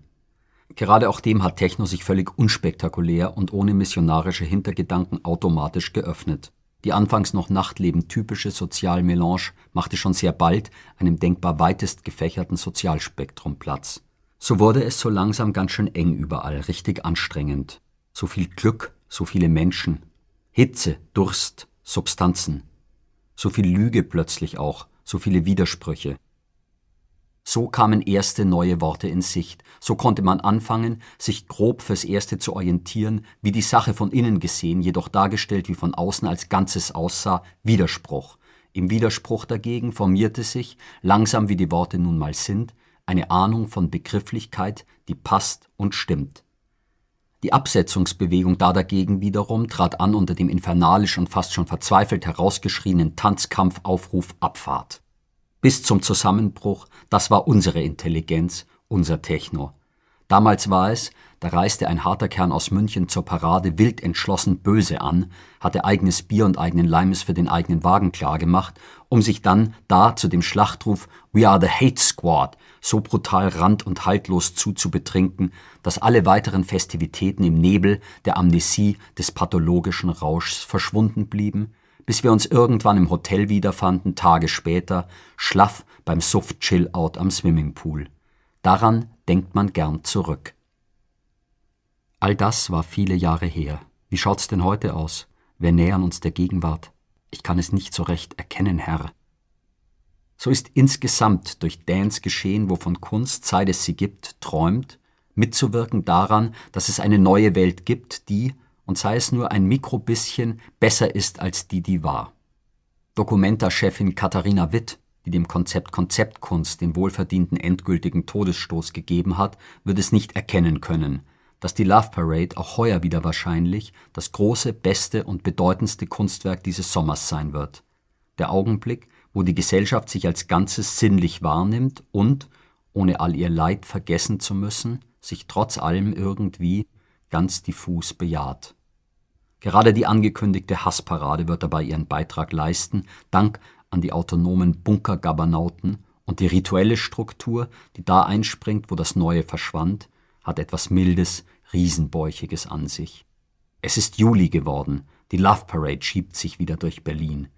Gerade auch dem hat Techno sich völlig unspektakulär und ohne missionarische Hintergedanken automatisch geöffnet. Die anfangs noch Nachtleben typische Sozialmelange machte schon sehr bald einem denkbar weitest gefächerten Sozialspektrum Platz. So wurde es so langsam ganz schön eng überall, richtig anstrengend. So viel Glück, so viele Menschen. Hitze, Durst, Substanzen. So viel Lüge plötzlich auch, so viele Widersprüche. So kamen erste neue Worte in Sicht, so konnte man anfangen, sich grob fürs Erste zu orientieren, wie die Sache von innen gesehen, jedoch dargestellt wie von außen als Ganzes aussah, Widerspruch. Im Widerspruch dagegen formierte sich, langsam wie die Worte nun mal sind, eine Ahnung von Begrifflichkeit, die passt und stimmt. Die Absetzungsbewegung da dagegen wiederum trat an unter dem infernalisch und fast schon verzweifelt herausgeschrienen Tanzkampfaufruf Abfahrt. Bis zum Zusammenbruch, das war unsere Intelligenz, unser Techno. Damals war es, da reiste ein harter Kern aus München zur Parade wild entschlossen böse an, hatte eigenes Bier und eigenen Leimes für den eigenen Wagen klargemacht, um sich dann da zu dem Schlachtruf We are the Hate Squad so brutal rand- und haltlos zuzubetrinken, dass alle weiteren Festivitäten im Nebel der Amnesie des pathologischen Rauschs verschwunden blieben, bis wir uns irgendwann im Hotel wiederfanden, Tage später, schlaff beim suft chill out am Swimmingpool. Daran denkt man gern zurück. All das war viele Jahre her. Wie schaut's denn heute aus? Wir nähern uns der Gegenwart. Ich kann es nicht so recht erkennen, Herr so ist insgesamt durch Dance geschehen, wovon Kunst, seit es sie gibt, träumt, mitzuwirken daran, dass es eine neue Welt gibt, die, und sei es nur ein Mikrobisschen, besser ist als die, die war. Documenta-Chefin Katharina Witt, die dem Konzept Konzeptkunst den wohlverdienten endgültigen Todesstoß gegeben hat, wird es nicht erkennen können, dass die Love Parade auch heuer wieder wahrscheinlich das große, beste und bedeutendste Kunstwerk dieses Sommers sein wird. Der Augenblick, wo die Gesellschaft sich als Ganzes sinnlich wahrnimmt und, ohne all ihr Leid vergessen zu müssen, sich trotz allem irgendwie ganz diffus bejaht. Gerade die angekündigte Hassparade wird dabei ihren Beitrag leisten, dank an die autonomen Bunkergabernauten und die rituelle Struktur, die da einspringt, wo das Neue verschwand, hat etwas Mildes, Riesenbäuchiges an sich. Es ist Juli geworden, die Love Parade schiebt sich wieder durch Berlin.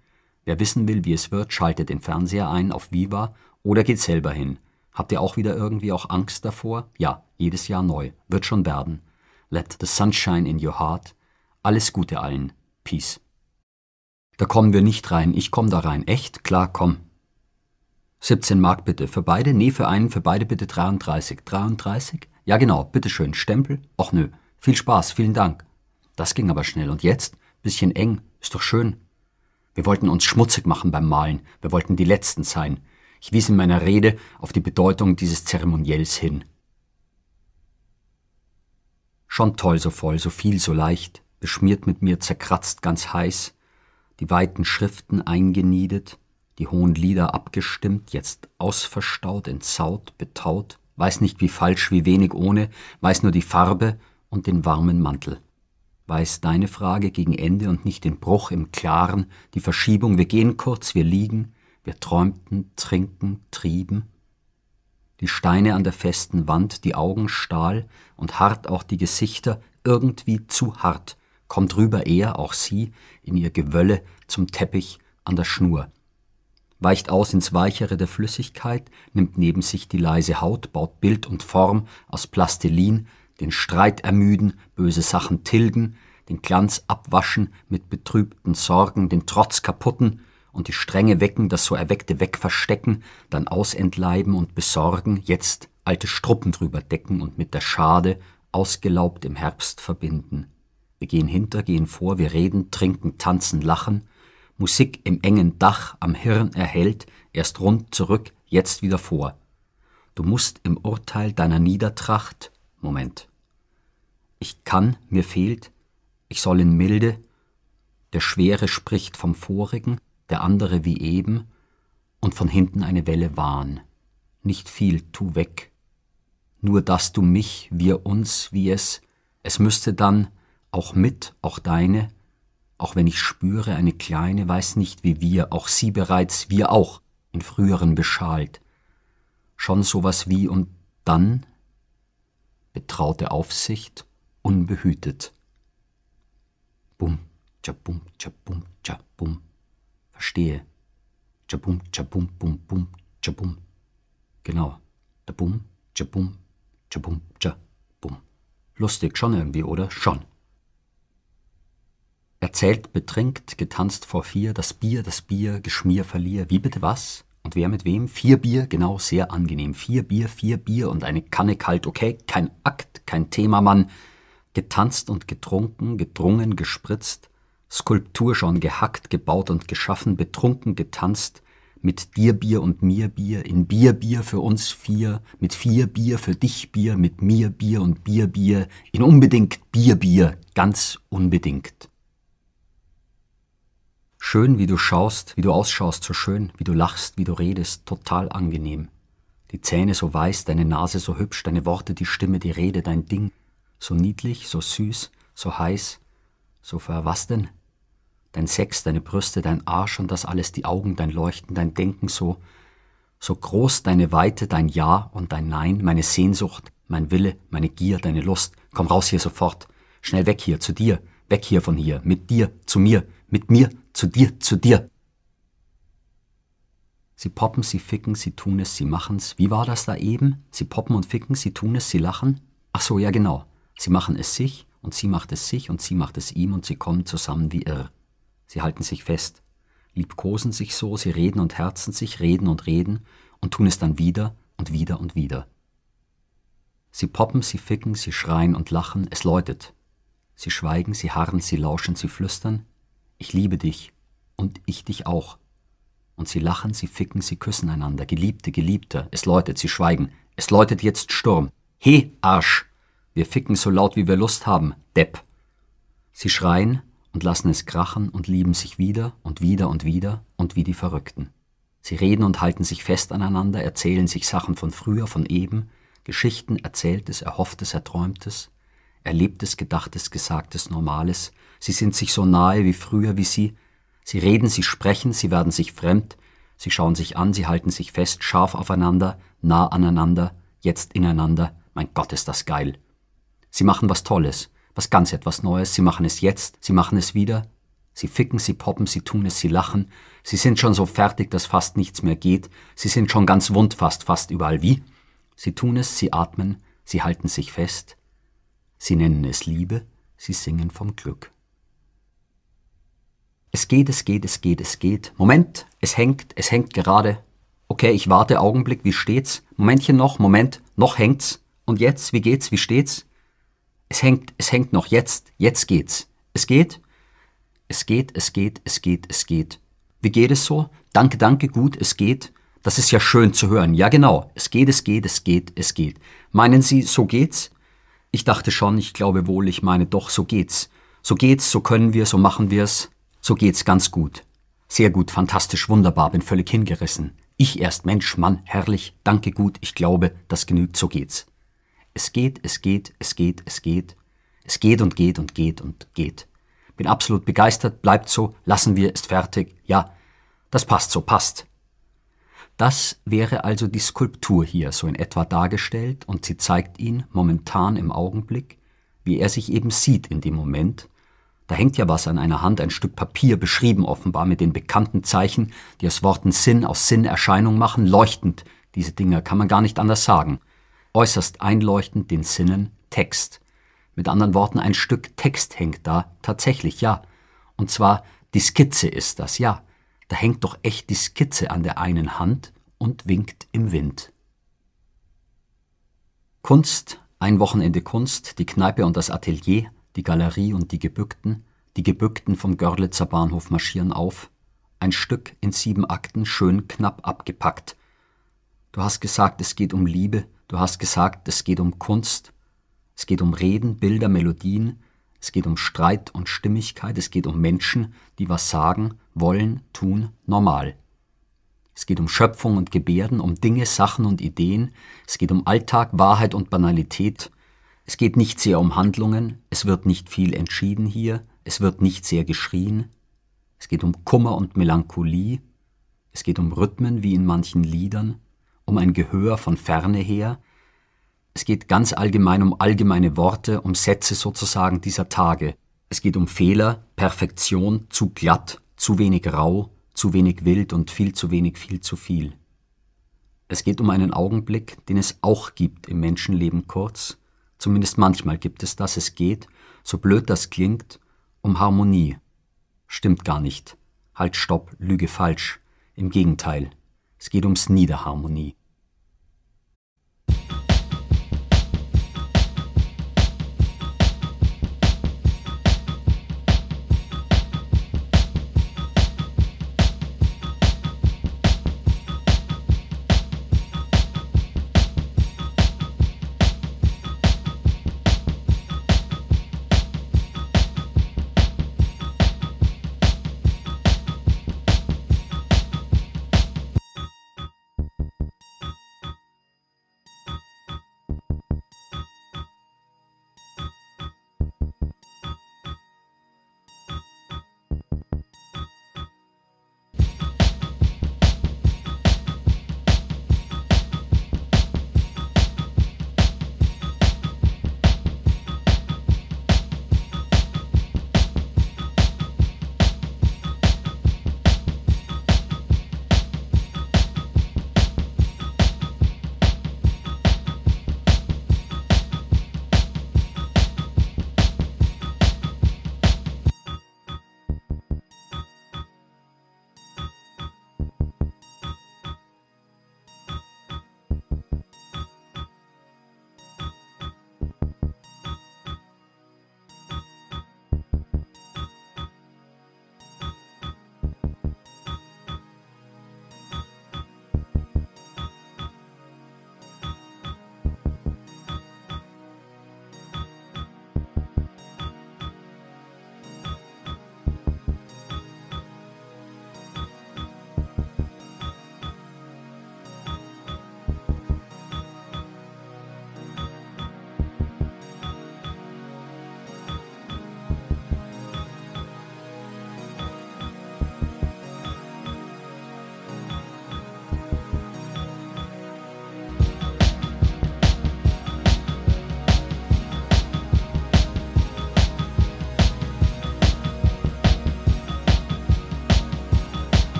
Wer wissen will, wie es wird, schaltet den Fernseher ein auf Viva oder geht selber hin. Habt ihr auch wieder irgendwie auch Angst davor? Ja, jedes Jahr neu. Wird schon werden. Let the sunshine in your heart. Alles Gute allen. Peace. Da kommen wir nicht rein. Ich komm da rein. Echt? Klar, komm. 17 Mark bitte. Für beide? Nee, für einen. Für beide bitte 33. 33? Ja, genau. Bitteschön. Stempel? Och nö. Viel Spaß. Vielen Dank. Das ging aber schnell. Und jetzt? Bisschen eng. Ist doch schön. Wir wollten uns schmutzig machen beim Malen, wir wollten die Letzten sein. Ich wies in meiner Rede auf die Bedeutung dieses Zeremoniells hin. Schon toll so voll, so viel so leicht, beschmiert mit mir zerkratzt ganz heiß, die weiten Schriften eingeniedet, die hohen Lieder abgestimmt, jetzt ausverstaut, entsaut, betaut, weiß nicht wie falsch, wie wenig ohne, weiß nur die Farbe und den warmen Mantel weist deine Frage gegen Ende und nicht den Bruch im Klaren, die Verschiebung, wir gehen kurz, wir liegen, wir träumten, trinken, trieben. Die Steine an der festen Wand, die Augen stahl und hart auch die Gesichter, irgendwie zu hart, kommt rüber er, auch sie, in ihr Gewölle zum Teppich an der Schnur weicht aus ins Weichere der Flüssigkeit, nimmt neben sich die leise Haut, baut Bild und Form aus Plastilin, den Streit ermüden, böse Sachen tilgen, den Glanz abwaschen mit betrübten Sorgen, den Trotz kaputten und die Strenge wecken, das so erweckte wegverstecken, dann ausentleiben und besorgen, jetzt alte Struppen drüber decken und mit der Schade ausgelaubt im Herbst verbinden. Wir gehen hinter, gehen vor, wir reden, trinken, tanzen, lachen, Musik im engen Dach am Hirn erhellt, erst rund zurück, jetzt wieder vor. Du musst im Urteil deiner Niedertracht Moment. Ich kann, mir fehlt, ich soll in Milde, der Schwere spricht vom Vorigen, der andere wie eben, und von hinten eine Welle wahn. Nicht viel, tu weg. Nur dass du mich, wir uns, wie es, es müsste dann, auch mit, auch deine, auch wenn ich spüre, eine kleine, weiß nicht wie wir, auch sie bereits, wir auch, in früheren beschalt. Schon sowas wie und dann betraute Aufsicht, unbehütet. Bum, tschabum, tschabum, tschabum. Verstehe. Tschabum, tschabum, bum, bum, tschabum. Genau. Da bum, tschabum, tschabum, tschabum. Lustig, schon irgendwie, oder? Schon. Erzählt, betrinkt, getanzt vor vier, das Bier, das Bier, Geschmier, Verlier. Wie bitte was? Und wer mit wem? Vier Bier, genau, sehr angenehm. Vier Bier, vier Bier und eine Kanne kalt, okay, kein Akt, kein Thema, Mann. Getanzt und getrunken, gedrungen, gespritzt, Skulptur schon gehackt, gebaut und geschaffen, betrunken, getanzt, mit dir Bier und mir Bier, in Bier Bier für uns vier, mit vier Bier für dich Bier, mit mir Bier und Bier Bier, in unbedingt Bier Bier, ganz unbedingt. Schön, wie du schaust, wie du ausschaust, so schön, wie du lachst, wie du redest, total angenehm. Die Zähne so weiß, deine Nase so hübsch, deine Worte, die Stimme, die Rede, dein Ding. So niedlich, so süß, so heiß, so ver was denn? Dein Sex, deine Brüste, dein Arsch und das alles, die Augen, dein Leuchten, dein Denken so, so groß deine Weite, dein Ja und dein Nein, meine Sehnsucht, mein Wille, meine Gier, deine Lust. Komm raus hier sofort. Schnell weg hier, zu dir, weg hier von hier, mit dir, zu mir, mit mir, zu dir, zu dir. Sie poppen, sie ficken, sie tun es, sie machen's. Wie war das da eben? Sie poppen und ficken, sie tun es, sie lachen. Ach so, ja genau. Sie machen es sich und sie macht es sich und sie macht es ihm und sie kommen zusammen wie irr. Sie halten sich fest, liebkosen sich so, sie reden und herzen sich, reden und reden und tun es dann wieder und wieder und wieder. Sie poppen, sie ficken, sie schreien und lachen, es läutet. Sie schweigen, sie harren, sie lauschen, sie flüstern, ich liebe dich und ich dich auch. Und sie lachen, sie ficken, sie küssen einander. Geliebte, Geliebter. Es läutet, sie schweigen. Es läutet jetzt Sturm. He, Arsch! Wir ficken so laut, wie wir Lust haben, Depp. Sie schreien und lassen es krachen und lieben sich wieder und wieder und wieder und wie die Verrückten. Sie reden und halten sich fest aneinander, erzählen sich Sachen von früher, von eben, Geschichten, Erzähltes, Erhofftes, Erträumtes, Erlebtes, Gedachtes, Gesagtes, Normales. Sie sind sich so nahe wie früher wie sie. Sie reden, sie sprechen, sie werden sich fremd. Sie schauen sich an, sie halten sich fest, scharf aufeinander, nah aneinander, jetzt ineinander. Mein Gott, ist das geil. Sie machen was Tolles, was ganz etwas Neues. Sie machen es jetzt, sie machen es wieder. Sie ficken, sie poppen, sie tun es, sie lachen. Sie sind schon so fertig, dass fast nichts mehr geht. Sie sind schon ganz wund, fast, fast überall wie. Sie tun es, sie atmen, sie halten sich fest. Sie nennen es Liebe, sie singen vom Glück. Es geht, es geht, es geht, es geht. Moment, es hängt, es hängt gerade. Okay, ich warte Augenblick, wie steht's? Momentchen noch, Moment, noch hängt's. Und jetzt, wie geht's, wie steht's? Es hängt, es hängt noch, jetzt, jetzt geht's. Es geht, es geht, es geht, es geht, es geht. Wie geht es so? Danke, danke, gut, es geht. Das ist ja schön zu hören. Ja, genau. Es geht, es geht, es geht, es geht. Meinen Sie, so geht's? Ich dachte schon, ich glaube wohl, ich meine doch, so geht's. So geht's, so können wir, so machen wir's. So geht's ganz gut. Sehr gut, fantastisch, wunderbar, bin völlig hingerissen. Ich erst Mensch, Mann, herrlich, danke gut, ich glaube, das genügt, so geht's. Es geht, es geht, es geht, es geht. Es geht und geht und geht und geht. Bin absolut begeistert, bleibt so, lassen wir, ist fertig, ja. Das passt so, passt. Das wäre also die Skulptur hier so in etwa dargestellt und sie zeigt ihn momentan im Augenblick, wie er sich eben sieht in dem Moment. Da hängt ja was an einer Hand, ein Stück Papier, beschrieben offenbar mit den bekannten Zeichen, die aus Worten Sinn, aus Sinn Erscheinung machen, leuchtend. Diese Dinger kann man gar nicht anders sagen. Äußerst einleuchtend den Sinnen Text. Mit anderen Worten, ein Stück Text hängt da, tatsächlich, ja. Und zwar, die Skizze ist das, ja da hängt doch echt die Skizze an der einen Hand und winkt im Wind. Kunst, ein Wochenende Kunst, die Kneipe und das Atelier, die Galerie und die Gebückten, die Gebückten vom Görlitzer Bahnhof marschieren auf, ein Stück in sieben Akten schön knapp abgepackt. Du hast gesagt, es geht um Liebe, du hast gesagt, es geht um Kunst, es geht um Reden, Bilder, Melodien, es geht um Streit und Stimmigkeit, es geht um Menschen, die was sagen, wollen, tun, normal. Es geht um Schöpfung und Gebärden, um Dinge, Sachen und Ideen, es geht um Alltag, Wahrheit und Banalität. Es geht nicht sehr um Handlungen, es wird nicht viel entschieden hier, es wird nicht sehr geschrien. Es geht um Kummer und Melancholie, es geht um Rhythmen wie in manchen Liedern, um ein Gehör von ferne her, es geht ganz allgemein um allgemeine Worte, um Sätze sozusagen dieser Tage. Es geht um Fehler, Perfektion, zu glatt, zu wenig rau, zu wenig wild und viel zu wenig, viel zu viel. Es geht um einen Augenblick, den es auch gibt im Menschenleben kurz, zumindest manchmal gibt es das, es geht, so blöd das klingt, um Harmonie. Stimmt gar nicht. Halt, stopp, Lüge falsch. Im Gegenteil, es geht ums Niederharmonie.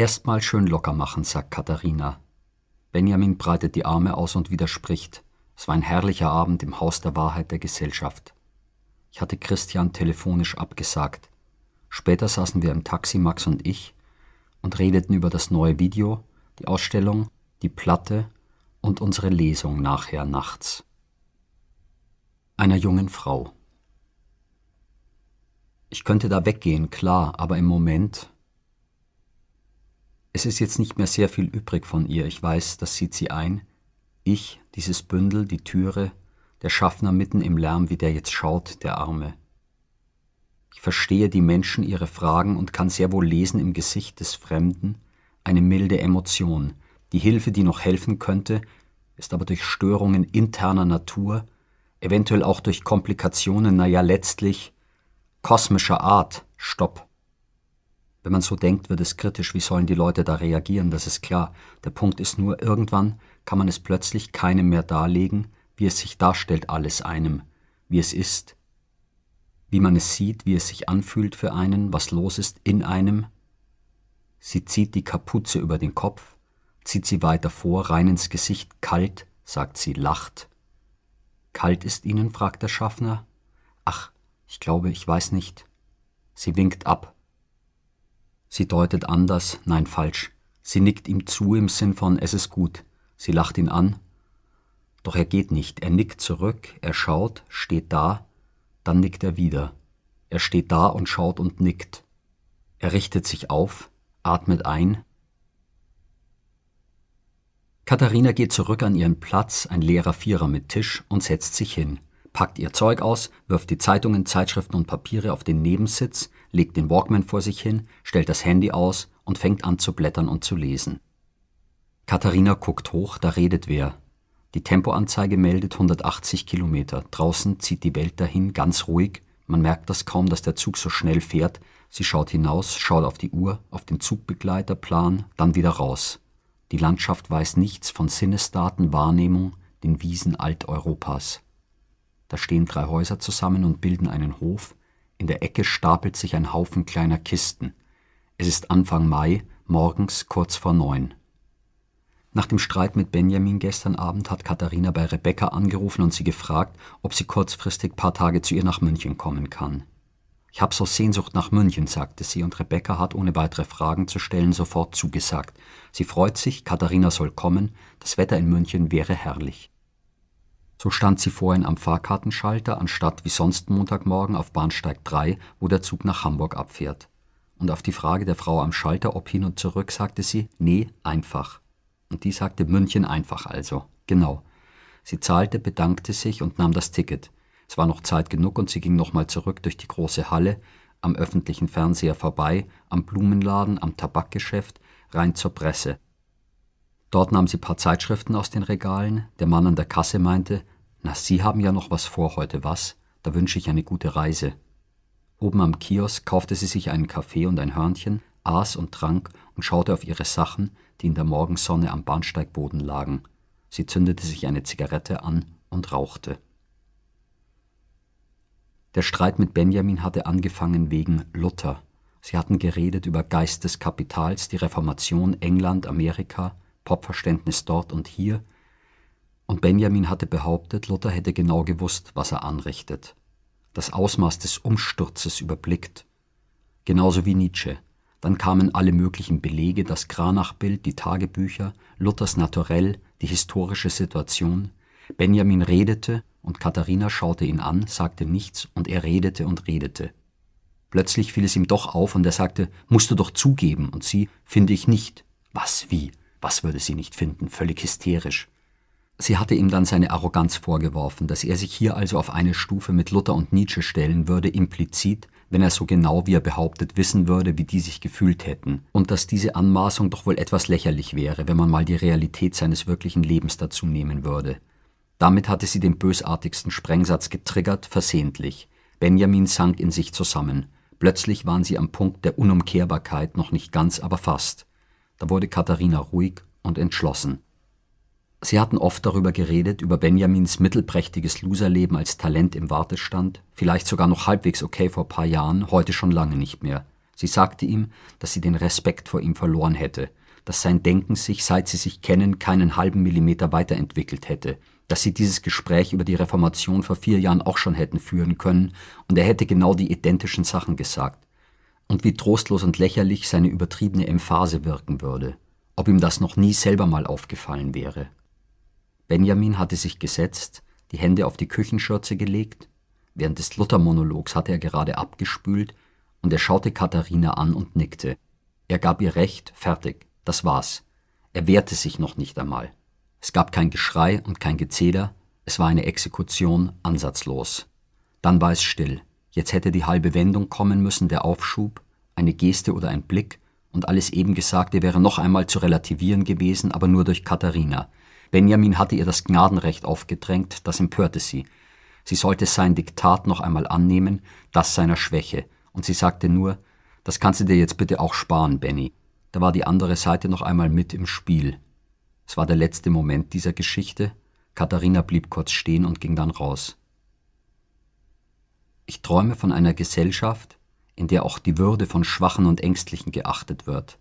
Erstmal schön locker machen, sagt Katharina. Benjamin breitet die Arme aus und widerspricht. Es war ein herrlicher Abend im Haus der Wahrheit der Gesellschaft. Ich hatte Christian telefonisch abgesagt. Später saßen wir im Taxi, Max und ich, und redeten über das neue Video, die Ausstellung, die Platte und unsere Lesung nachher nachts. Einer jungen Frau. Ich könnte da weggehen, klar, aber im Moment es ist jetzt nicht mehr sehr viel übrig von ihr, ich weiß, das sieht sie ein. Ich, dieses Bündel, die Türe, der Schaffner mitten im Lärm, wie der jetzt schaut, der Arme. Ich verstehe die Menschen, ihre Fragen und kann sehr wohl lesen im Gesicht des Fremden eine milde Emotion. Die Hilfe, die noch helfen könnte, ist aber durch Störungen interner Natur, eventuell auch durch Komplikationen, naja letztlich kosmischer Art, Stopp. Wenn man so denkt, wird es kritisch, wie sollen die Leute da reagieren, das ist klar. Der Punkt ist nur, irgendwann kann man es plötzlich keinem mehr darlegen, wie es sich darstellt alles einem, wie es ist, wie man es sieht, wie es sich anfühlt für einen, was los ist in einem. Sie zieht die Kapuze über den Kopf, zieht sie weiter vor, rein ins Gesicht, kalt, sagt sie, lacht. Kalt ist Ihnen? fragt der Schaffner. Ach, ich glaube, ich weiß nicht. Sie winkt ab. Sie deutet anders, nein falsch. Sie nickt ihm zu im Sinn von es ist gut. Sie lacht ihn an. Doch er geht nicht. Er nickt zurück, er schaut, steht da, dann nickt er wieder. Er steht da und schaut und nickt. Er richtet sich auf, atmet ein. Katharina geht zurück an ihren Platz, ein leerer Vierer mit Tisch, und setzt sich hin packt ihr Zeug aus, wirft die Zeitungen, Zeitschriften und Papiere auf den Nebensitz, legt den Walkman vor sich hin, stellt das Handy aus und fängt an zu blättern und zu lesen. Katharina guckt hoch, da redet wer. Die Tempoanzeige meldet 180 Kilometer. Draußen zieht die Welt dahin, ganz ruhig. Man merkt das kaum, dass der Zug so schnell fährt. Sie schaut hinaus, schaut auf die Uhr, auf den Zugbegleiterplan, dann wieder raus. Die Landschaft weiß nichts von Sinnesdaten, Wahrnehmung, den Wiesen Alteuropas. Da stehen drei Häuser zusammen und bilden einen Hof. In der Ecke stapelt sich ein Haufen kleiner Kisten. Es ist Anfang Mai, morgens kurz vor neun. Nach dem Streit mit Benjamin gestern Abend hat Katharina bei Rebecca angerufen und sie gefragt, ob sie kurzfristig paar Tage zu ihr nach München kommen kann. Ich hab so Sehnsucht nach München, sagte sie, und Rebecca hat, ohne weitere Fragen zu stellen, sofort zugesagt. Sie freut sich, Katharina soll kommen, das Wetter in München wäre herrlich. So stand sie vorhin am Fahrkartenschalter, anstatt wie sonst Montagmorgen auf Bahnsteig 3, wo der Zug nach Hamburg abfährt. Und auf die Frage der Frau am Schalter, ob hin und zurück, sagte sie, nee, einfach. Und die sagte München einfach also. Genau. Sie zahlte, bedankte sich und nahm das Ticket. Es war noch Zeit genug und sie ging nochmal zurück durch die große Halle, am öffentlichen Fernseher vorbei, am Blumenladen, am Tabakgeschäft, rein zur Presse. Dort nahm sie ein paar Zeitschriften aus den Regalen. Der Mann an der Kasse meinte, na, Sie haben ja noch was vor heute, was? Da wünsche ich eine gute Reise. Oben am Kiosk kaufte sie sich einen Kaffee und ein Hörnchen, aß und trank und schaute auf ihre Sachen, die in der Morgensonne am Bahnsteigboden lagen. Sie zündete sich eine Zigarette an und rauchte. Der Streit mit Benjamin hatte angefangen wegen Luther. Sie hatten geredet über Geist des Kapitals, die Reformation, England, Amerika, Popverständnis dort und hier, und Benjamin hatte behauptet, Luther hätte genau gewusst, was er anrichtet, das Ausmaß des Umsturzes überblickt. Genauso wie Nietzsche. Dann kamen alle möglichen Belege, das Kranachbild, die Tagebücher, Luthers Naturell, die historische Situation. Benjamin redete und Katharina schaute ihn an, sagte nichts und er redete und redete. Plötzlich fiel es ihm doch auf und er sagte, musst du doch zugeben und sie, finde ich nicht. Was, wie? Was würde sie nicht finden? Völlig hysterisch. Sie hatte ihm dann seine Arroganz vorgeworfen, dass er sich hier also auf eine Stufe mit Luther und Nietzsche stellen würde, implizit, wenn er so genau wie er behauptet wissen würde, wie die sich gefühlt hätten, und dass diese Anmaßung doch wohl etwas lächerlich wäre, wenn man mal die Realität seines wirklichen Lebens dazu nehmen würde. Damit hatte sie den bösartigsten Sprengsatz getriggert, versehentlich. Benjamin sank in sich zusammen. Plötzlich waren sie am Punkt der Unumkehrbarkeit, noch nicht ganz, aber fast. Da wurde Katharina ruhig und entschlossen. Sie hatten oft darüber geredet, über Benjamins mittelprächtiges Loserleben als Talent im Wartestand, vielleicht sogar noch halbwegs okay vor paar Jahren, heute schon lange nicht mehr. Sie sagte ihm, dass sie den Respekt vor ihm verloren hätte, dass sein Denken sich, seit sie sich kennen, keinen halben Millimeter weiterentwickelt hätte, dass sie dieses Gespräch über die Reformation vor vier Jahren auch schon hätten führen können, und er hätte genau die identischen Sachen gesagt. Und wie trostlos und lächerlich seine übertriebene Emphase wirken würde, ob ihm das noch nie selber mal aufgefallen wäre. Benjamin hatte sich gesetzt, die Hände auf die Küchenschürze gelegt, während des Luthermonologs hatte er gerade abgespült, und er schaute Katharina an und nickte. Er gab ihr recht, fertig, das war's. Er wehrte sich noch nicht einmal. Es gab kein Geschrei und kein Gezeder, es war eine Exekution ansatzlos. Dann war es still. Jetzt hätte die halbe Wendung kommen müssen, der Aufschub, eine Geste oder ein Blick, und alles eben Gesagte wäre noch einmal zu relativieren gewesen, aber nur durch Katharina. Benjamin hatte ihr das Gnadenrecht aufgedrängt, das empörte sie. Sie sollte sein Diktat noch einmal annehmen, das seiner Schwäche, und sie sagte nur, das kannst du dir jetzt bitte auch sparen, Benny. Da war die andere Seite noch einmal mit im Spiel. Es war der letzte Moment dieser Geschichte. Katharina blieb kurz stehen und ging dann raus. Ich träume von einer Gesellschaft, in der auch die Würde von Schwachen und Ängstlichen geachtet wird.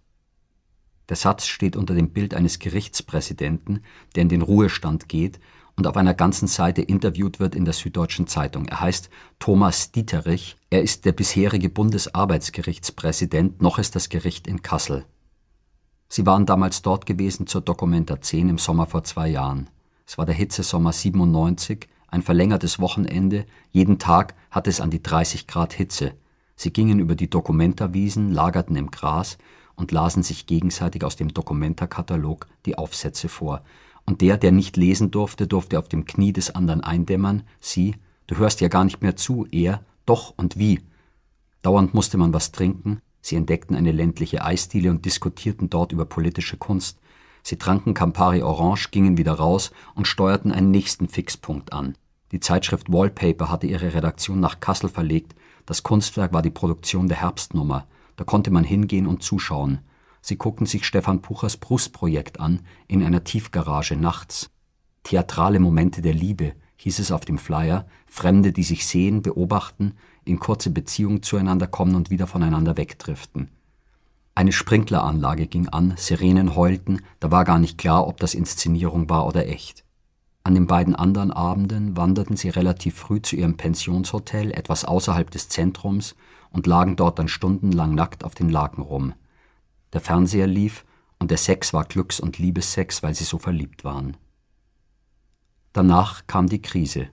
Der Satz steht unter dem Bild eines Gerichtspräsidenten, der in den Ruhestand geht und auf einer ganzen Seite interviewt wird in der Süddeutschen Zeitung. Er heißt Thomas Dieterich, er ist der bisherige Bundesarbeitsgerichtspräsident, noch ist das Gericht in Kassel. Sie waren damals dort gewesen zur Dokumenta 10 im Sommer vor zwei Jahren. Es war der Hitzesommer 97, ein verlängertes Wochenende, jeden Tag hatte es an die 30 Grad Hitze. Sie gingen über die Dokumenta-Wiesen, lagerten im Gras, und lasen sich gegenseitig aus dem Dokumentarkatalog die Aufsätze vor. Und der, der nicht lesen durfte, durfte auf dem Knie des anderen eindämmern, sie, du hörst ja gar nicht mehr zu, er, doch und wie. Dauernd musste man was trinken, sie entdeckten eine ländliche Eisdiele und diskutierten dort über politische Kunst. Sie tranken Campari Orange, gingen wieder raus und steuerten einen nächsten Fixpunkt an. Die Zeitschrift Wallpaper hatte ihre Redaktion nach Kassel verlegt, das Kunstwerk war die Produktion der Herbstnummer – da konnte man hingehen und zuschauen. Sie guckten sich Stefan Puchers Brustprojekt an, in einer Tiefgarage nachts. Theatrale Momente der Liebe, hieß es auf dem Flyer, Fremde, die sich sehen, beobachten, in kurze Beziehung zueinander kommen und wieder voneinander wegdriften. Eine Sprinkleranlage ging an, Sirenen heulten, da war gar nicht klar, ob das Inszenierung war oder echt. An den beiden anderen Abenden wanderten sie relativ früh zu ihrem Pensionshotel etwas außerhalb des Zentrums und lagen dort dann stundenlang nackt auf den Laken rum. Der Fernseher lief und der Sex war Glücks- und Liebessex, weil sie so verliebt waren. Danach kam die Krise.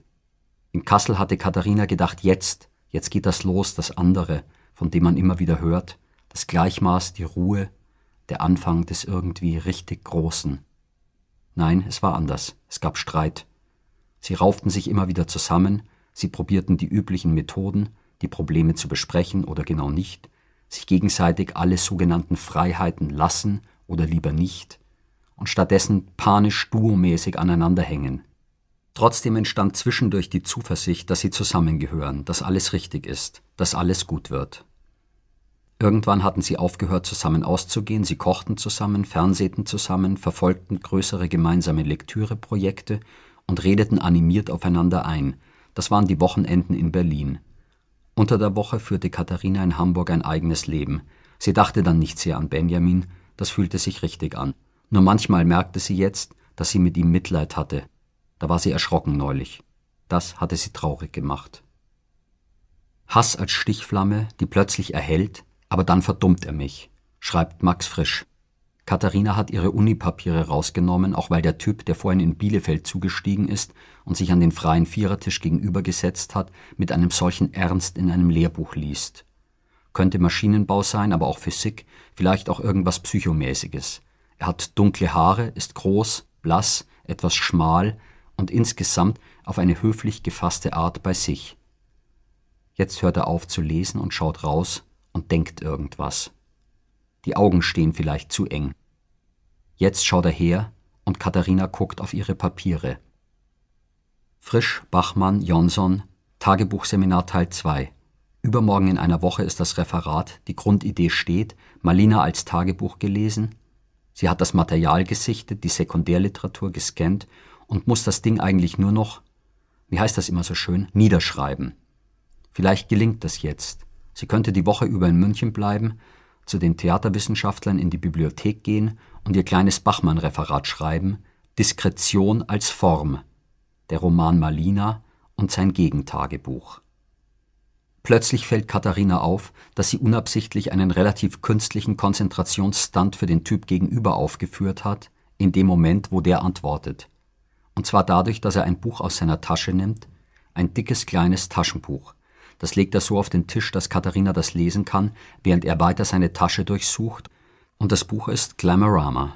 In Kassel hatte Katharina gedacht, jetzt, jetzt geht das los, das andere, von dem man immer wieder hört, das Gleichmaß, die Ruhe, der Anfang des irgendwie richtig Großen. Nein, es war anders, es gab Streit. Sie rauften sich immer wieder zusammen, sie probierten die üblichen Methoden, die Probleme zu besprechen oder genau nicht, sich gegenseitig alle sogenannten Freiheiten lassen oder lieber nicht und stattdessen panisch duomäßig aneinander hängen. Trotzdem entstand zwischendurch die Zuversicht, dass sie zusammengehören, dass alles richtig ist, dass alles gut wird. Irgendwann hatten sie aufgehört, zusammen auszugehen, sie kochten zusammen, fernsehten zusammen, verfolgten größere gemeinsame Lektüreprojekte und redeten animiert aufeinander ein. Das waren die Wochenenden in Berlin. Unter der Woche führte Katharina in Hamburg ein eigenes Leben. Sie dachte dann nicht sehr an Benjamin, das fühlte sich richtig an. Nur manchmal merkte sie jetzt, dass sie mit ihm Mitleid hatte. Da war sie erschrocken neulich. Das hatte sie traurig gemacht. Hass als Stichflamme, die plötzlich erhellt, aber dann verdummt er mich, schreibt Max Frisch. Katharina hat ihre Unipapiere rausgenommen, auch weil der Typ, der vorhin in Bielefeld zugestiegen ist und sich an den freien Vierertisch gegenübergesetzt hat, mit einem solchen Ernst in einem Lehrbuch liest. Könnte Maschinenbau sein, aber auch Physik, vielleicht auch irgendwas Psychomäßiges. Er hat dunkle Haare, ist groß, blass, etwas schmal und insgesamt auf eine höflich gefasste Art bei sich. Jetzt hört er auf zu lesen und schaut raus und denkt irgendwas die Augen stehen vielleicht zu eng. Jetzt schaut er her und Katharina guckt auf ihre Papiere. Frisch, Bachmann, Jonsson, Tagebuchseminar Teil 2. Übermorgen in einer Woche ist das Referat, die Grundidee steht, Malina als Tagebuch gelesen. Sie hat das Material gesichtet, die Sekundärliteratur gescannt und muss das Ding eigentlich nur noch, wie heißt das immer so schön, niederschreiben. Vielleicht gelingt das jetzt. Sie könnte die Woche über in München bleiben, zu den Theaterwissenschaftlern in die Bibliothek gehen und ihr kleines Bachmann-Referat schreiben, Diskretion als Form, der Roman Malina und sein Gegentagebuch. Plötzlich fällt Katharina auf, dass sie unabsichtlich einen relativ künstlichen Konzentrationsstand für den Typ gegenüber aufgeführt hat, in dem Moment, wo der antwortet. Und zwar dadurch, dass er ein Buch aus seiner Tasche nimmt, ein dickes kleines Taschenbuch, das legt er so auf den Tisch, dass Katharina das lesen kann, während er weiter seine Tasche durchsucht. Und das Buch ist Glamorama.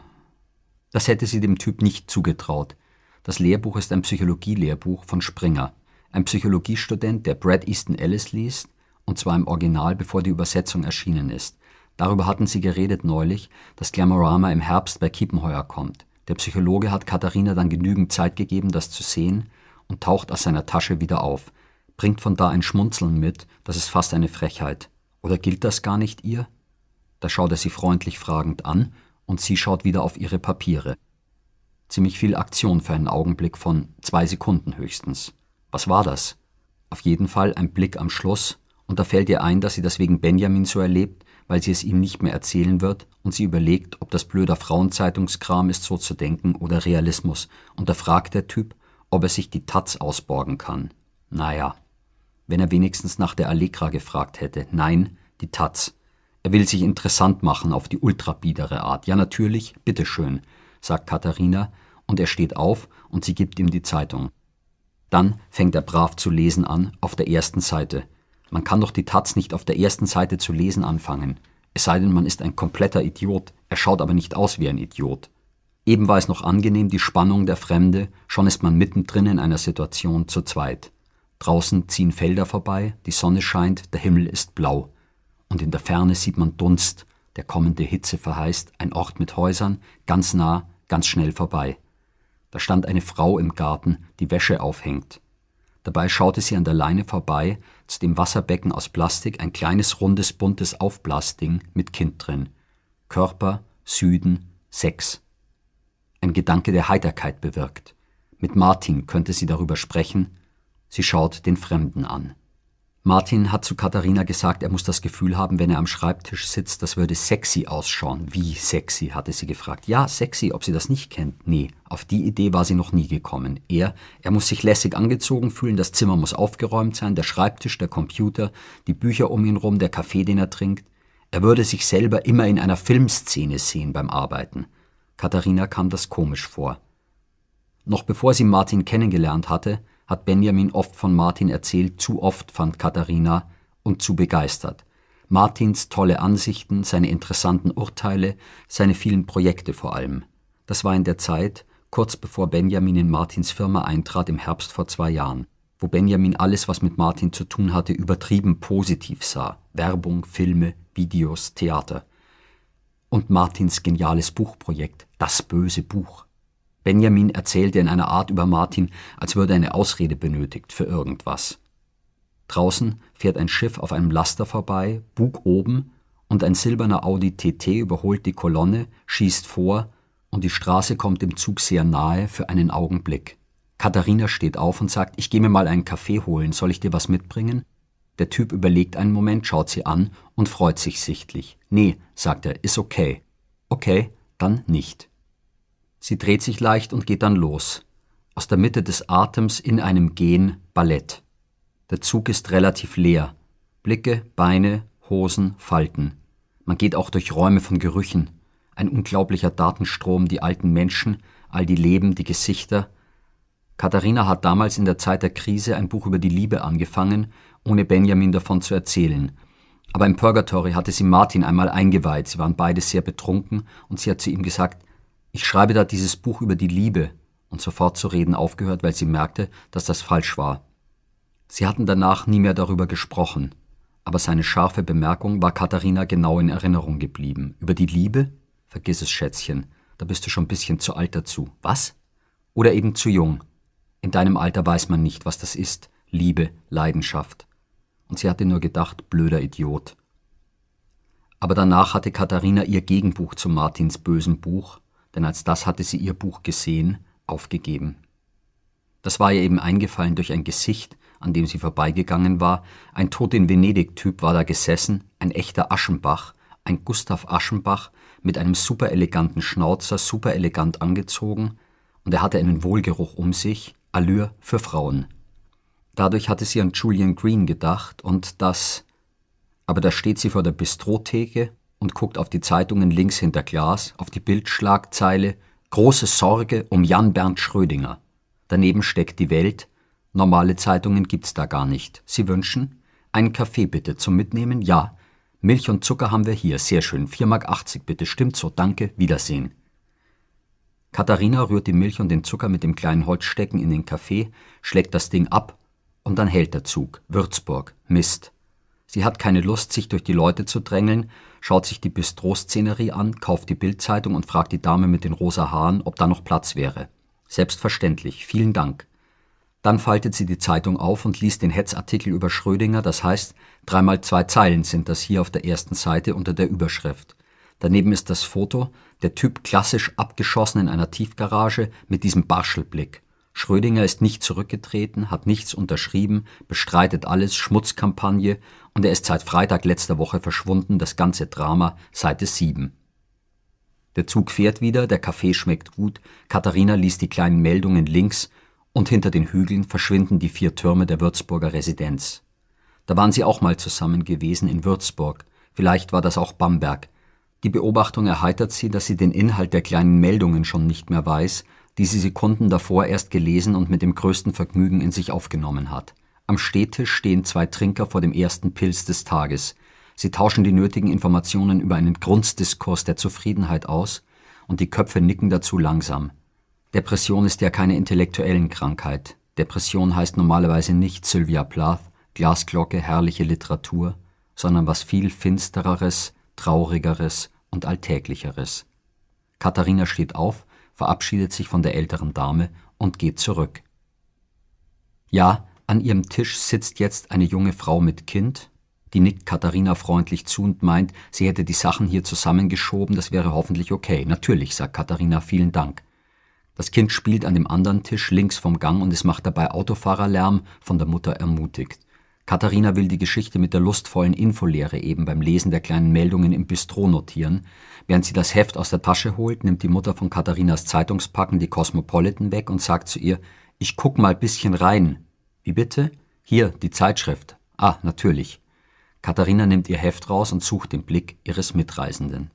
Das hätte sie dem Typ nicht zugetraut. Das Lehrbuch ist ein Psychologielehrbuch von Springer. Ein Psychologiestudent, der Brad Easton Ellis liest, und zwar im Original, bevor die Übersetzung erschienen ist. Darüber hatten sie geredet neulich, dass Glamorama im Herbst bei Kiepenheuer kommt. Der Psychologe hat Katharina dann genügend Zeit gegeben, das zu sehen, und taucht aus seiner Tasche wieder auf bringt von da ein Schmunzeln mit, das ist fast eine Frechheit. Oder gilt das gar nicht ihr? Da schaut er sie freundlich fragend an und sie schaut wieder auf ihre Papiere. Ziemlich viel Aktion für einen Augenblick von zwei Sekunden höchstens. Was war das? Auf jeden Fall ein Blick am Schluss, und da fällt ihr ein, dass sie das wegen Benjamin so erlebt, weil sie es ihm nicht mehr erzählen wird, und sie überlegt, ob das blöder Frauenzeitungskram ist, so zu denken, oder Realismus, und da fragt der Typ, ob er sich die Taz ausborgen kann. Naja wenn er wenigstens nach der Allegra gefragt hätte. Nein, die Taz. Er will sich interessant machen auf die ultrabiedere Art. Ja, natürlich, bitteschön, sagt Katharina, und er steht auf und sie gibt ihm die Zeitung. Dann fängt er brav zu lesen an, auf der ersten Seite. Man kann doch die Taz nicht auf der ersten Seite zu lesen anfangen. Es sei denn, man ist ein kompletter Idiot, er schaut aber nicht aus wie ein Idiot. Eben war es noch angenehm, die Spannung der Fremde, schon ist man mittendrin in einer Situation zu zweit. Draußen ziehen Felder vorbei, die Sonne scheint, der Himmel ist blau. Und in der Ferne sieht man Dunst, der kommende Hitze verheißt, ein Ort mit Häusern, ganz nah, ganz schnell vorbei. Da stand eine Frau im Garten, die Wäsche aufhängt. Dabei schaute sie an der Leine vorbei, zu dem Wasserbecken aus Plastik, ein kleines rundes buntes Aufblasding mit Kind drin. Körper, Süden, Sex. Ein Gedanke der Heiterkeit bewirkt. Mit Martin könnte sie darüber sprechen, Sie schaut den Fremden an. Martin hat zu Katharina gesagt, er muss das Gefühl haben, wenn er am Schreibtisch sitzt, das würde sexy ausschauen. Wie sexy, hatte sie gefragt. Ja, sexy, ob sie das nicht kennt. Nee, auf die Idee war sie noch nie gekommen. Er, er muss sich lässig angezogen fühlen, das Zimmer muss aufgeräumt sein, der Schreibtisch, der Computer, die Bücher um ihn rum, der Kaffee, den er trinkt. Er würde sich selber immer in einer Filmszene sehen beim Arbeiten. Katharina kam das komisch vor. Noch bevor sie Martin kennengelernt hatte, hat Benjamin oft von Martin erzählt, zu oft fand Katharina und zu begeistert. Martins tolle Ansichten, seine interessanten Urteile, seine vielen Projekte vor allem. Das war in der Zeit, kurz bevor Benjamin in Martins Firma eintrat im Herbst vor zwei Jahren, wo Benjamin alles, was mit Martin zu tun hatte, übertrieben positiv sah. Werbung, Filme, Videos, Theater. Und Martins geniales Buchprojekt, das böse Buch. Benjamin erzählte in einer Art über Martin, als würde eine Ausrede benötigt für irgendwas. Draußen fährt ein Schiff auf einem Laster vorbei, Bug oben, und ein silberner Audi TT überholt die Kolonne, schießt vor, und die Straße kommt dem Zug sehr nahe für einen Augenblick. Katharina steht auf und sagt, ich gehe mir mal einen Kaffee holen, soll ich dir was mitbringen? Der Typ überlegt einen Moment, schaut sie an und freut sich sichtlich. Nee, sagt er, ist okay. Okay, dann nicht. Sie dreht sich leicht und geht dann los. Aus der Mitte des Atems in einem Gehen Ballett. Der Zug ist relativ leer. Blicke, Beine, Hosen, Falten. Man geht auch durch Räume von Gerüchen. Ein unglaublicher Datenstrom, die alten Menschen, all die Leben, die Gesichter. Katharina hat damals in der Zeit der Krise ein Buch über die Liebe angefangen, ohne Benjamin davon zu erzählen. Aber im Purgatory hatte sie Martin einmal eingeweiht. Sie waren beide sehr betrunken und sie hat zu ihm gesagt, ich schreibe da dieses Buch über die Liebe und sofort zu reden aufgehört, weil sie merkte, dass das falsch war. Sie hatten danach nie mehr darüber gesprochen, aber seine scharfe Bemerkung war Katharina genau in Erinnerung geblieben. Über die Liebe? Vergiss es, Schätzchen, da bist du schon ein bisschen zu alt dazu. Was? Oder eben zu jung. In deinem Alter weiß man nicht, was das ist. Liebe, Leidenschaft. Und sie hatte nur gedacht, blöder Idiot. Aber danach hatte Katharina ihr Gegenbuch zu Martins bösen Buch denn als das hatte sie ihr Buch gesehen, aufgegeben. Das war ihr eben eingefallen durch ein Gesicht, an dem sie vorbeigegangen war. Ein Tod in Venedig-Typ war da gesessen, ein echter Aschenbach, ein Gustav Aschenbach mit einem supereleganten Schnauzer, superelegant angezogen, und er hatte einen Wohlgeruch um sich, Allure für Frauen. Dadurch hatte sie an Julian Green gedacht und das. Aber da steht sie vor der Bistrotheke und guckt auf die Zeitungen links hinter Glas, auf die Bildschlagzeile Große Sorge um Jan-Bernd Schrödinger. Daneben steckt die Welt. Normale Zeitungen gibt's da gar nicht. Sie wünschen? Einen Kaffee bitte zum Mitnehmen? Ja. Milch und Zucker haben wir hier. Sehr schön. 4,80 Mark bitte. Stimmt so. Danke. Wiedersehen. Katharina rührt die Milch und den Zucker mit dem kleinen Holzstecken in den Kaffee, schlägt das Ding ab und dann hält der Zug. Würzburg. Mist. Sie hat keine Lust, sich durch die Leute zu drängeln, schaut sich die Bistro-Szenerie an, kauft die Bildzeitung und fragt die Dame mit den rosa Haaren, ob da noch Platz wäre. Selbstverständlich, vielen Dank. Dann faltet sie die Zeitung auf und liest den Hetzartikel über Schrödinger, das heißt, dreimal zwei Zeilen sind das hier auf der ersten Seite unter der Überschrift. Daneben ist das Foto, der Typ klassisch abgeschossen in einer Tiefgarage mit diesem Barschelblick. Schrödinger ist nicht zurückgetreten, hat nichts unterschrieben, bestreitet alles, Schmutzkampagne, und er ist seit Freitag letzter Woche verschwunden, das ganze Drama, Seite 7. Der Zug fährt wieder, der Kaffee schmeckt gut, Katharina liest die kleinen Meldungen links und hinter den Hügeln verschwinden die vier Türme der Würzburger Residenz. Da waren sie auch mal zusammen gewesen in Würzburg, vielleicht war das auch Bamberg. Die Beobachtung erheitert sie, dass sie den Inhalt der kleinen Meldungen schon nicht mehr weiß, die sie Sekunden davor erst gelesen und mit dem größten Vergnügen in sich aufgenommen hat. Am Stehtisch stehen zwei Trinker vor dem ersten Pilz des Tages. Sie tauschen die nötigen Informationen über einen Grunddiskurs der Zufriedenheit aus und die Köpfe nicken dazu langsam. Depression ist ja keine intellektuellen Krankheit. Depression heißt normalerweise nicht Sylvia Plath, Glasglocke, herrliche Literatur, sondern was viel finstereres, traurigeres und alltäglicheres. Katharina steht auf, verabschiedet sich von der älteren Dame und geht zurück. Ja, an ihrem Tisch sitzt jetzt eine junge Frau mit Kind, die nickt Katharina freundlich zu und meint, sie hätte die Sachen hier zusammengeschoben, das wäre hoffentlich okay. Natürlich, sagt Katharina, vielen Dank. Das Kind spielt an dem anderen Tisch links vom Gang und es macht dabei Autofahrerlärm, von der Mutter ermutigt. Katharina will die Geschichte mit der lustvollen Infolehre eben beim Lesen der kleinen Meldungen im Bistro notieren. Während sie das Heft aus der Tasche holt, nimmt die Mutter von Katharinas Zeitungspacken die Cosmopolitan weg und sagt zu ihr, ich guck mal bisschen rein, wie bitte? Hier, die Zeitschrift. Ah, natürlich. Katharina nimmt ihr Heft raus und sucht den Blick ihres Mitreisenden.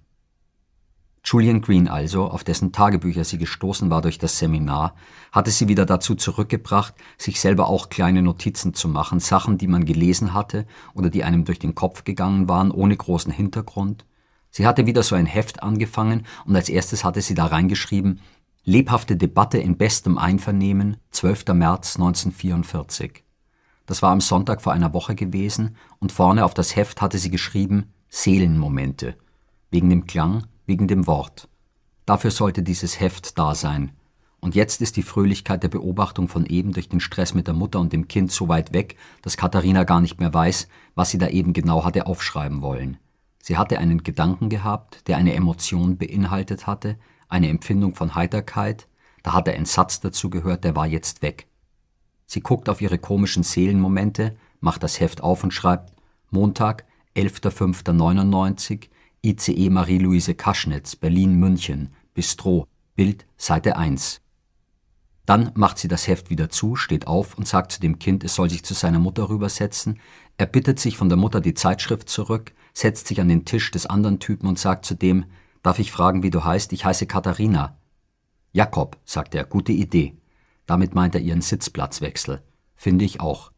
Julian Green also, auf dessen Tagebücher sie gestoßen war durch das Seminar, hatte sie wieder dazu zurückgebracht, sich selber auch kleine Notizen zu machen, Sachen, die man gelesen hatte oder die einem durch den Kopf gegangen waren, ohne großen Hintergrund. Sie hatte wieder so ein Heft angefangen und als erstes hatte sie da reingeschrieben, Lebhafte Debatte in bestem Einvernehmen, 12. März 1944. Das war am Sonntag vor einer Woche gewesen und vorne auf das Heft hatte sie geschrieben Seelenmomente. Wegen dem Klang, wegen dem Wort. Dafür sollte dieses Heft da sein. Und jetzt ist die Fröhlichkeit der Beobachtung von eben durch den Stress mit der Mutter und dem Kind so weit weg, dass Katharina gar nicht mehr weiß, was sie da eben genau hatte aufschreiben wollen. Sie hatte einen Gedanken gehabt, der eine Emotion beinhaltet hatte, eine Empfindung von Heiterkeit, da hatte ein Satz dazu gehört, der war jetzt weg. Sie guckt auf ihre komischen Seelenmomente, macht das Heft auf und schreibt Montag, 11.05.99, ICE Marie-Louise Kaschnitz, Berlin-München, Bistro, Bild, Seite 1. Dann macht sie das Heft wieder zu, steht auf und sagt zu dem Kind, es soll sich zu seiner Mutter rübersetzen. Er bittet sich von der Mutter die Zeitschrift zurück, setzt sich an den Tisch des anderen Typen und sagt zu dem, Darf ich fragen, wie du heißt? Ich heiße Katharina. Jakob, sagt er, gute Idee. Damit meint er ihren Sitzplatzwechsel. Finde ich auch.